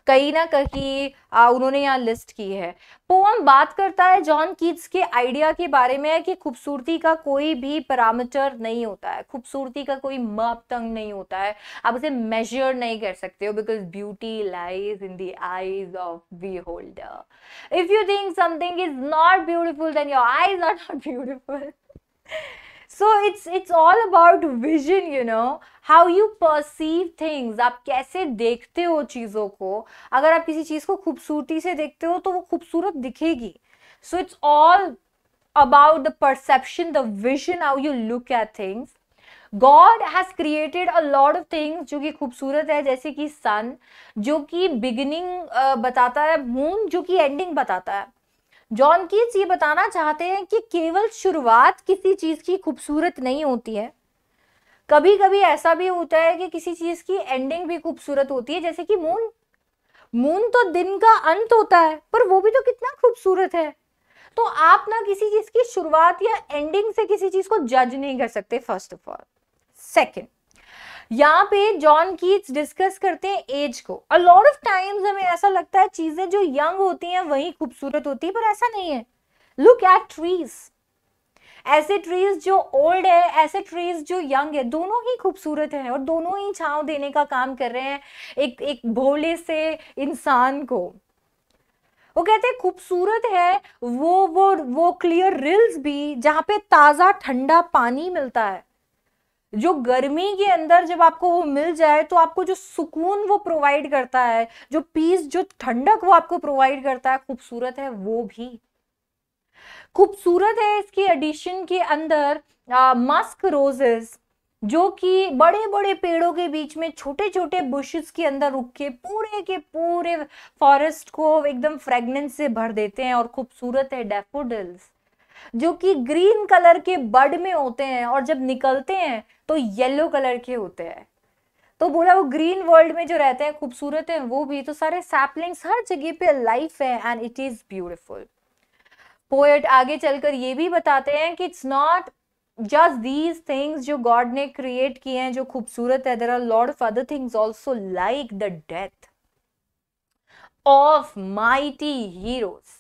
Speaker 1: कहीं ना कहीं उन्होंने यहाँ लिस्ट की है पोम बात करता है जॉन कीट्स के आइडिया के बारे में है कि खूबसूरती का कोई भी पैरामीटर नहीं होता है खूबसूरती का कोई मापदंड नहीं होता है आप उसे मेजर नहीं कर सकते हो because beauty lies in the eyes of beholder if you think something is not beautiful then your eyes are not beautiful so it's it's all about vision you know how you perceive things आप कैसे देखते हो चीज़ों को अगर आप किसी चीज़ को खूबसूरती से देखते हो तो वो खूबसूरत दिखेगी so it's all about the perception the vision how you look at things God has created a lot of things जो कि खूबसूरत है जैसे कि सन जो कि बिगिनिंग बताता है मून जो कि एंडिंग बताता है जॉन कीट्स ये बताना चाहते हैं कि केवल शुरुआत किसी चीज़ की खूबसूरत नहीं होती है कभी कभी ऐसा भी होता है कि किसी चीज़ की एंडिंग भी खूबसूरत होती है जैसे कि मून मून तो दिन का अंत होता है पर वो भी तो कितना खूबसूरत है तो आप ना किसी चीज़ की शुरुआत या एंडिंग से किसी चीज़ को जज नहीं कर सकते फर्स्ट ऑफ ऑल सेकेंड यहाँ पे जॉन कीट्स डिस्कस करते हैं एज को अ लॉट ऑफ टाइम्स हमें ऐसा लगता है चीजें जो यंग होती हैं वही खूबसूरत होती है पर ऐसा नहीं है लुक एट ट्रीज ऐसे ट्रीज जो ओल्ड है ऐसे ट्रीज जो यंग है दोनों ही खूबसूरत है और दोनों ही छाव देने का काम कर रहे हैं एक एक भोले से इंसान को वो कहते हैं खूबसूरत है वो वो वो क्लियर रिल्स भी जहां पे ताज़ा ठंडा पानी मिलता है जो गर्मी के अंदर जब आपको वो मिल जाए तो आपको जो सुकून वो प्रोवाइड करता है जो पीस जो ठंडक वो आपको प्रोवाइड करता है खूबसूरत है वो भी खूबसूरत है इसकी एडिशन के अंदर मस्क रोजेस जो कि बड़े बड़े पेड़ों के बीच में छोटे छोटे बुशेस के अंदर रुक के पूरे के पूरे फॉरेस्ट को एकदम फ्रेगनेंस से भर देते हैं और खूबसूरत है डेफोडिल्स जो कि ग्रीन कलर के बड में होते हैं और जब निकलते हैं तो येलो कलर के होते हैं तो बोला वो ग्रीन वर्ल्ड में जो रहते हैं खूबसूरत हैं वो भी तो सारे सैपलिंग्स हर जगह पे लाइफ है and it is beautiful poet आगे चलकर ये भी बताते हैं कि it's not just these things जो गॉड ने क्रिएट किए हैं जो खूबसूरत है there are lot of other things also like the death of mighty heroes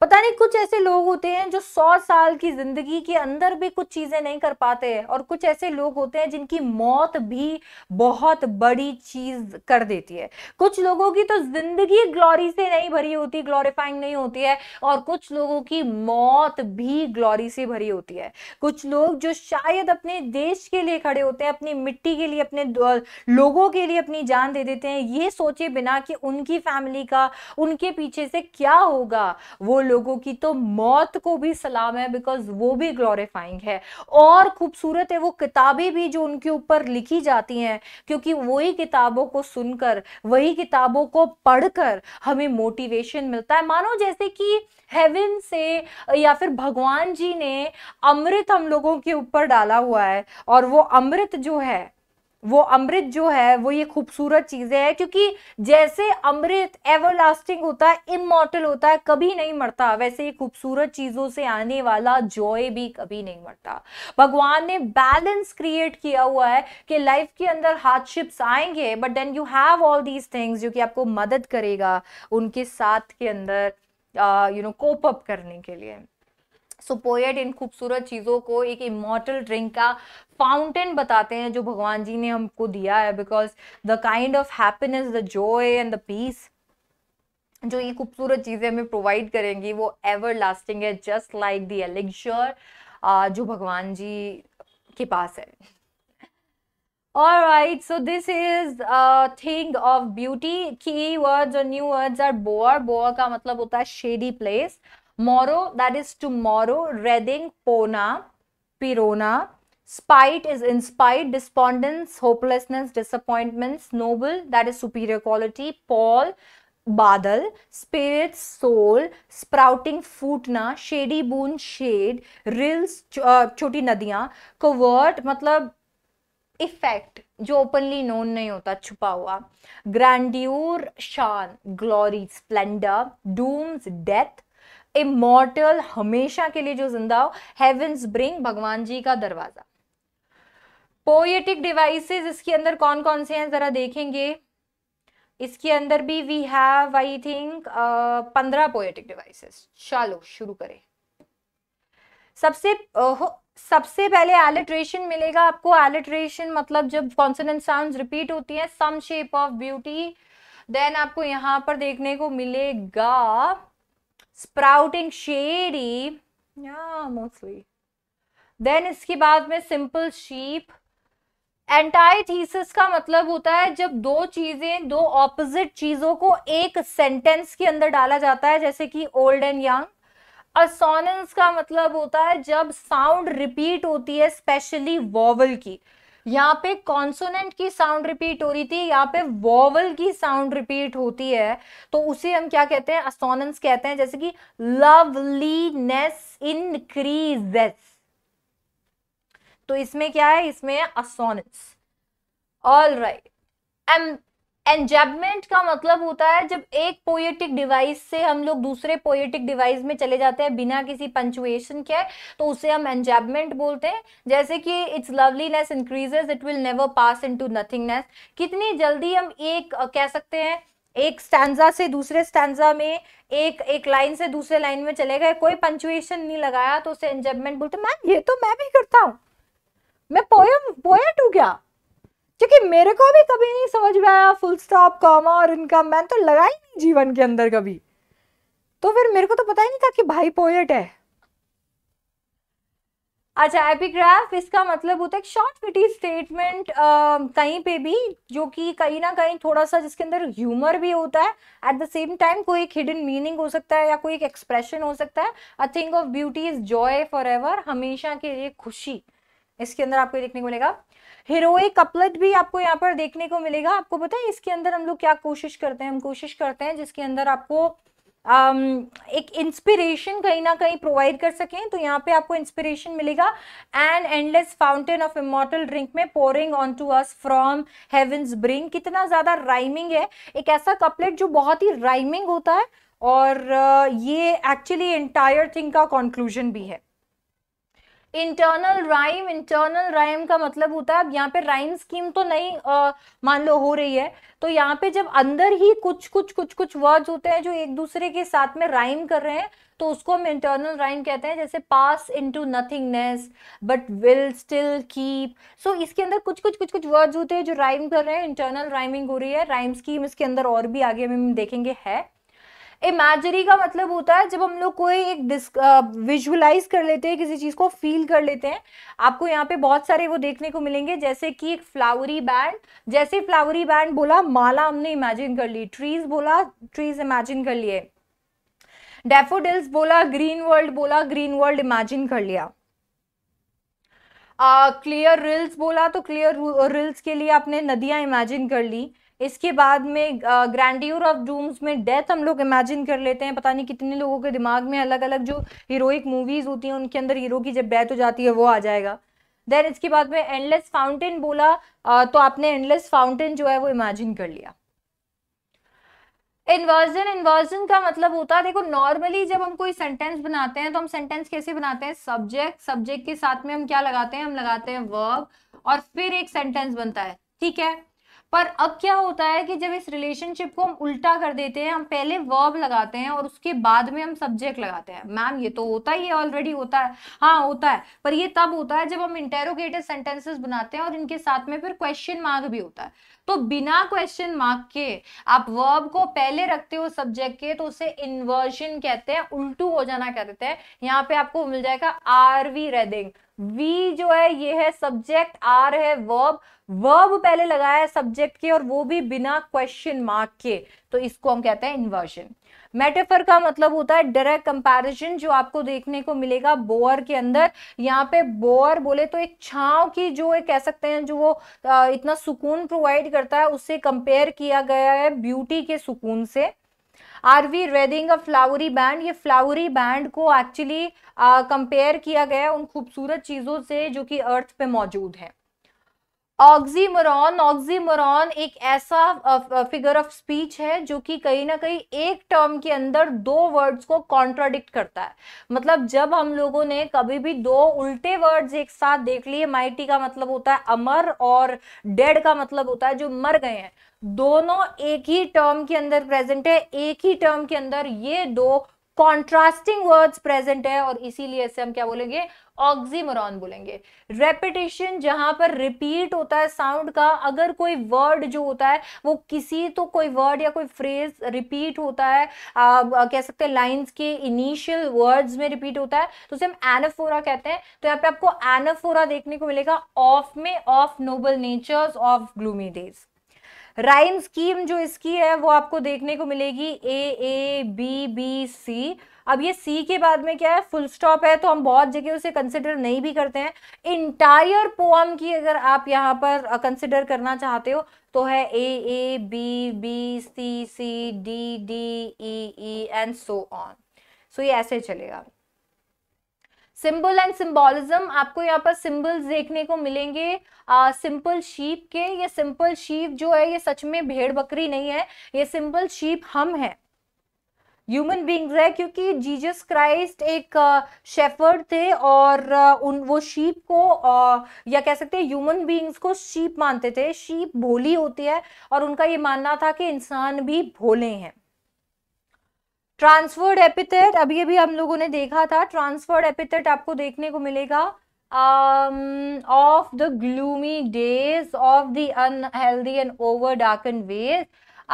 Speaker 1: पता नहीं कुछ ऐसे लोग होते हैं जो सौ साल की जिंदगी के अंदर भी कुछ चीजें नहीं कर पाते हैं और कुछ ऐसे लोग होते हैं जिनकी मौत भी बहुत बड़ी चीज कर देती है कुछ लोगों की तो जिंदगी ग्लोरी से नहीं भरी होती ग्लोरीफाइंग नहीं होती है और कुछ लोगों की मौत भी ग्लोरी से भरी होती है कुछ लोग जो शायद अपने देश के लिए खड़े होते हैं अपनी मिट्टी के लिए अपने लोगों के लिए अपनी जान दे देते हैं ये सोचे बिना कि उनकी फैमिली का उनके पीछे से क्या होगा वो लोगों की तो मौत को भी सलाम है बिकॉज वो भी ग्लोरीफाइंग है और खूबसूरत है वो किताबें भी जो उनके ऊपर लिखी जाती हैं क्योंकि वही किताबों को सुनकर वही किताबों को पढ़कर हमें मोटिवेशन मिलता है मानो जैसे कि हेवन से या फिर भगवान जी ने अमृत हम लोगों के ऊपर डाला हुआ है और वो अमृत जो है वो अमृत जो है वो ये खूबसूरत चीज़ें है क्योंकि जैसे अमृत एवरलास्टिंग होता है इमोटल होता है कभी नहीं मरता वैसे ये खूबसूरत चीज़ों से आने वाला जॉय भी कभी नहीं मरता भगवान ने बैलेंस क्रिएट किया हुआ है कि लाइफ के अंदर हार्डशिप्स आएंगे but then you have all these things जो कि आपको मदद करेगा उनके साथ के अंदर यू नो कोप अप करने के लिए सो पोएट इन खूबसूरत चीज़ों को एक इमोटल ड्रिंक का फाउंटेन बताते हैं जो भगवान जी ने हमको दिया है because the kind of happiness the joy and the peace जो ये खूबसूरत चीज़ें हमें प्रोवाइड करेंगी वो एवर लास्टिंग है जस्ट लाइक द एलेक्जर जो भगवान जी के पास है All right, so this is a thing of beauty. Key words और new words are boar. Boar का मतलब होता है shady place. Morrow that is tomorrow wreathing पोना पिरोना spite is in spite despondence hopelessness disappointment noble that is superior quality pall बादल spirit soul sprouting फूटना shady boon shade rills छोटी नदियां कोवर्ट मतलब इफेक्ट जो ओपनली नोन नहीं होता छुपा हुआ ग्रैंड्यूर शान glory splendour dooms death immortal हमेशा के लिए जो जिंदा हो हेवेंस ब्रिंग भगवान जी का दरवाजा पोएटिक डिवाइसेस इसके अंदर कौन कौन से हैं जरा देखेंगे इसके अंदर भी वी हैव आई थिंक पंद्रह पोएटिक डिवाइसेस चलो शुरू करें सबसे uh, सबसे पहले एलिट्रेशन मिलेगा आपको एलिट्रेशन मतलब जब कॉन्सोनेंट साउंड रिपीट होती है some shape of beauty then आपको यहां पर देखने को मिलेगा sprouting shady yeah mostly then इसके बाद में सिंपल शीप एंटाइथीसिस का मतलब होता है जब दो चीजें दो ऑपोजिट चीजों को एक सेंटेंस के अंदर डाला जाता है जैसे कि ओल्ड एंड यंग असोनेंस का मतलब होता है जब साउंड रिपीट होती है स्पेशली वॉवल की यहाँ पे कॉन्सोनेंट की साउंड रिपीट हो रही थी यहाँ पे वॉवल की साउंड रिपीट होती है तो उसे हम क्या कहते हैं असोनेंस कहते हैं जैसे कि लवलीनेस इनक्रीजेस तो इसमें क्या है इसमें assonance all right um enjambment का मतलब होता है जब एक पोएटिक डिवाइस से हम लोग दूसरे पोएटिक डिवाइस में चले जाते हैं बिना किसी पंचुएशन के तो उसे हम एंजेबमेंट बोलते हैं जैसे कि its loveliness increases it will never pass into nothingness कितनी जल्दी हम एक कह सकते हैं एक स्टैंडा से दूसरे स्टैंडा में एक एक लाइन से दूसरे लाइन में चले गए कोई पंचुएशन नहीं लगाया तो उसे एंजेबमेंट बोलते मैम ये तो मैं भी करता हूँ मैं पोयम पोएट हूँ क्या क्योंकि मेरे को भी कभी नहीं समझ में आया फुल स्टॉप कॉमा और इनका मैं तो लगा ही नहीं जीवन के अंदर कभी तो फिर मेरे को तो पता ही नहीं था कि भाई पोएट है अच्छा एपिग्राफ इसका मतलब होता है शॉर्ट विटी स्टेटमेंट कहीं पे भी जो कि कहीं ना कहीं थोड़ा सा जिसके अंदर ह्यूमर भी होता है एट द सेम टाइम कोई एक हिडन मीनिंग हो सकता है या कोई एक एक्सप्रेशन हो सकता है a thing of beauty is joy for ever हमेशा के लिए खुशी इसके अंदर आपको देखने को मिलेगा हीरोइक कपलेट भी आपको यहाँ पर देखने को मिलेगा आपको पता है इसके अंदर हम लोग क्या कोशिश करते हैं हम कोशिश करते हैं जिसके अंदर आपको um, एक इंस्पिरेशन कहीं ना कहीं प्रोवाइड कर सकें तो यहाँ पे आपको इंस्पिरेशन मिलेगा an endless fountain of immortal drink में pouring on to us from heavens brink कितना ज़्यादा राइमिंग है एक ऐसा कपलेट जो बहुत ही राइमिंग होता है और ये एक्चुअली एंटायर थिंग का कंक्लूजन भी है इंटरनल राइम इंटरनल राइम का मतलब होता है अब यहाँ पे राइम स्कीम तो नहीं मान लो हो रही है तो यहाँ पे जब अंदर ही कुछ कुछ कुछ कुछ वर्ड्स होते हैं जो एक दूसरे के साथ में राइम कर रहे हैं तो उसको हम इंटरनल राइम कहते हैं जैसे pass into nothingness but will still keep so इसके अंदर कुछ कुछ कुछ कुछ वर्ड्स होते हैं जो राइम कर रहे हैं इंटरनल राइमिंग हो रही है राइम स्कीम इसके अंदर और भी आगे हम देखेंगे है इमेजरी का मतलब होता है जब हम लोग कोई एक विजुअलाइज कर लेते हैं किसी चीज़ को फील कर लेते हैं आपको यहाँ पे बहुत सारे वो देखने को मिलेंगे जैसे कि एक फ्लावरी बैंड जैसे फ्लावरी बैंड बोला माला हमने इमेजिन कर ली ट्रीज बोला ट्रीज इमेजिन कर लिए डेफोडिल्स बोला ग्रीन वर्ल्ड बोला ग्रीन वर्ल्ड इमेजिन कर लिया क्लियर uh, रिल्स बोला तो क्लियर रिल्स के लिए आपने नदियां इमेजिन कर ली इसके बाद में ग्रैंड्यूर ऑफ डूम्स में डेथ हम लोग इमेजिन कर लेते हैं पता नहीं कितने लोगों के दिमाग में अलग अलग जो हीरोइक मूवीज़ होती हैं उनके अंदर हीरो की जब डेथ हो जाती है वो आ जाएगा देन इसके बाद में एंडलेस फाउंटेन बोला तो आपने एंडलेस फाउंटेन जो है वो इमेजिन कर लिया इन्वर्जन इन्वर्जन का मतलब होता है देखो नॉर्मली जब हम कोई सेंटेंस बनाते हैं तो हम सेंटेंस कैसे बनाते हैं सब्जेक्ट सब्जेक्ट के साथ में हम क्या लगाते हैं हम लगाते हैं वर्ब और फिर एक सेंटेंस बनता है ठीक है पर अब क्या होता है कि जब इस रिलेशनशिप को हम उल्टा कर देते हैं हम पहले वर्ब लगाते हैं और उसके बाद में हम सब्जेक्ट लगाते हैं मैम ये तो होता ही है ऑलरेडी होता है हाँ होता है पर ये तब होता है जब हम इंटेरोगेटिव सेंटेंसेस बनाते हैं और इनके साथ में फिर क्वेश्चन मार्क भी होता है तो बिना क्वेश्चन मार्क के आप वर्ब को पहले रखते हो सब्जेक्ट के तो उसे इन्वर्जन कहते हैं उल्टू हो जाना कह देते हैं यहाँ पे आपको मिल जाएगा आर वी रेडिंग वी जो है ये है सब्जेक्ट आर है वर्ब वर्ब पहले लगाया है सब्जेक्ट के और वो भी बिना क्वेश्चन मार्क के तो इसको हम कहते हैं इन्वर्जन मेटेफर का मतलब होता है डायरेक्ट कंपैरिजन जो आपको देखने को मिलेगा बोअर के अंदर यहाँ पे बोअर बोले तो एक छाव की जो एक कह सकते हैं जो वो इतना सुकून प्रोवाइड करता है उससे कंपेयर किया गया है ब्यूटी के सुकून से are we wreathing a flowery band ये फ्लावरी बैंड को एक्चुअली कंपेयर किया गया उन खूबसूरत चीज़ों से जो कि अर्थ पे मौजूद है ऑक्सीमोरॉन ऑक्सीमोरॉन एक ऐसा फिगर ऑफ स्पीच है जो कि कहीं ना कहीं एक टर्म के अंदर दो वर्ड्स को कॉन्ट्राडिक्ट करता है मतलब जब हम लोगों ने कभी भी दो उल्टे वर्ड्स एक साथ देख लिए माइटी का मतलब होता है अमर और डेड का मतलब होता है जो मर गए हैं दोनों एक ही टर्म के अंदर प्रेजेंट है एक ही टर्म के अंदर ये दो कॉन्ट्रास्टिंग वर्ड्स प्रेजेंट है और इसीलिए इसे हम क्या बोलेंगे ऑक्सीमोरॉन बोलेंगे रेपिटेशन जहां पर रिपीट होता है साउंड का अगर कोई वर्ड जो होता है वो किसी तो कोई वर्ड या कोई फ्रेज रिपीट होता है आ, कह सकते हैं लाइंस के इनिशियल वर्ड्स में रिपीट होता है तो उसे हम एनाफोरा कहते हैं तो यहाँ पे आपको एनाफोरा देखने को मिलेगा ऑफ में of noble natures of gloomy days rhyme scheme जो इसकी है वो आपको देखने को मिलेगी ए ए बी बी सी अब ये सी के बाद में क्या है फुल स्टॉप है तो हम बहुत जगह उसे कंसिडर नहीं भी करते हैं इंटायर पोअम की अगर आप यहाँ पर कंसिडर करना चाहते हो तो है A A B B C C D D E E and so on so ये ऐसे चलेगा सिंबल एंड सिंबोलिज्म आपको यहाँ पर सिंबल्स देखने को मिलेंगे सिंपल शीप के ये सिंपल शीप जो है ये सच में भेड़ बकरी नहीं है ये सिंपल शीप हम हैं ह्यूमन बींग्स है क्योंकि जीजस क्राइस्ट एक शेफर्ड थे और उन वो शीप को या कह सकते हैं ह्यूमन बींग्स को शीप मानते थे शीप भोली होती है और उनका ये मानना था कि इंसान भी भोले हैं ट्रांसफर्ड एपिथेट अभी अभी हम लोगों ने देखा था ट्रांसफर्ड एपिथेट आपको देखने को मिलेगा of the gloomy days of the unhealthy and over dark and ways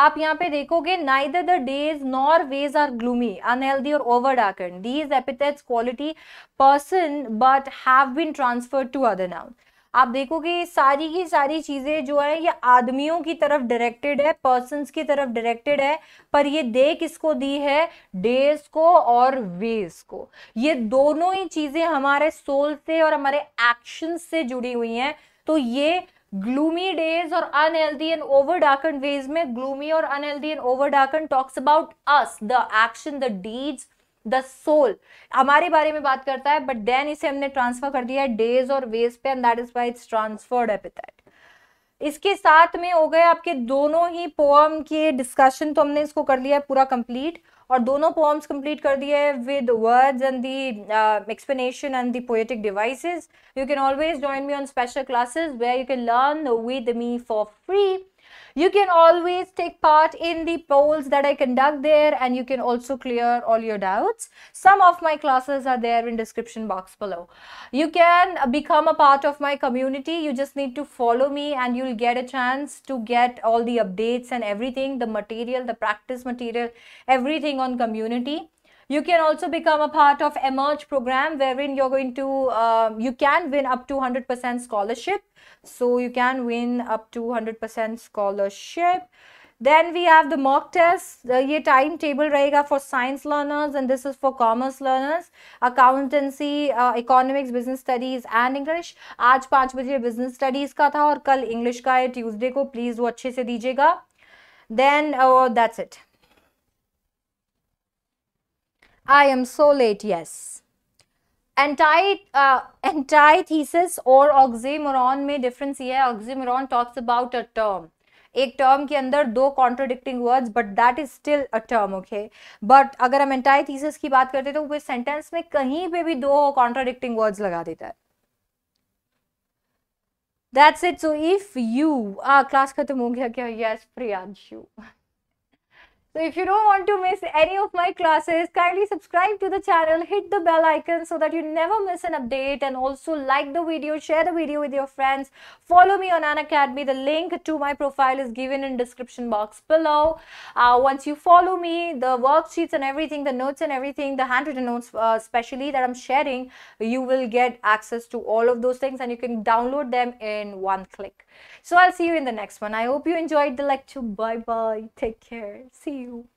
Speaker 1: आप यहाँ पे देखोगे neither the days nor ways are gloomy unhealthy और over dark and these epithet quality person but have been transferred to other noun आप देखोगे सारी की सारी चीज़ें जो है ये आदमियों की तरफ डायरेक्टेड है पर्सन की तरफ डायरेक्टेड है पर ये दे किसको दी है डेज को और वेज को ये दोनों ही चीज़ें हमारे सोल से और हमारे एक्शन से जुड़ी हुई हैं तो ये ग्लूमी डेज और unhealthy and over darken ways में ग्लूमी और unhealthy and over darken talks about us the action the deeds the soul हमारे बारे में बात करता है बट देन इसे हमने ट्रांसफर कर दिया है डेज और वेज पे and that is why it's transferred epithet इसके साथ में हो गए आपके दोनों ही पोअम के डिस्कशन तो हमने इसको कर लिया है पूरा कंप्लीट और दोनों पोम्स कंप्लीट कर दिए with words and the explanation and the poetic devices you can always join me on special classes where you can learn with me for free You can always take part in the polls that I conduct there and you can also clear all your doubts. Some of my classes are there in description box below. You can become a part of my community. You just need to follow me and you'll get a chance to get all the updates and everything, the material, the practice material, everything on community. You can also become a part of Emerge program wherein you're going to, uh, you can win up to 100% scholarship. So you can win up to 100% scholarship. Then we have the mock test. Uh, timetable time table for science learners and this is for commerce learners, accountancy, uh, economics, business studies and English. आज पाँच बजे business studies का था और English का है Tuesday please watch अच्छे से दीजिएगा. Then uh, that's it. I am so late, yes. Anti, uh, antithesis और ऑक्सीमोरॉन में डिफरेंस ये है oxymoron talks about a term एक टर्म के अंदर दो contradicting words but that is still a term okay but अगर हम एंटाइथीसिस की बात करते हैं तो वो सेंटेंस में कहीं पे भी दो कॉन्ट्रोडिक्टिंग वर्ड्स लगा देता है that's it so if you ah class खत्म हो गया क्या yes Priyanshu So if you don't want to miss any of my classes, kindly subscribe to the channel, hit the bell icon so that you never miss an update and also like the video, share the video with your friends, follow me on Academy. The link to my profile is given in description box below. Uh, once you follow me, the worksheets and everything, the notes and everything, the handwritten notes uh, especially that I'm sharing, you will get access to all of those things and you can download them in one click. So I'll see you in the next one. I hope you enjoyed the lecture. Bye bye. Take care. See you.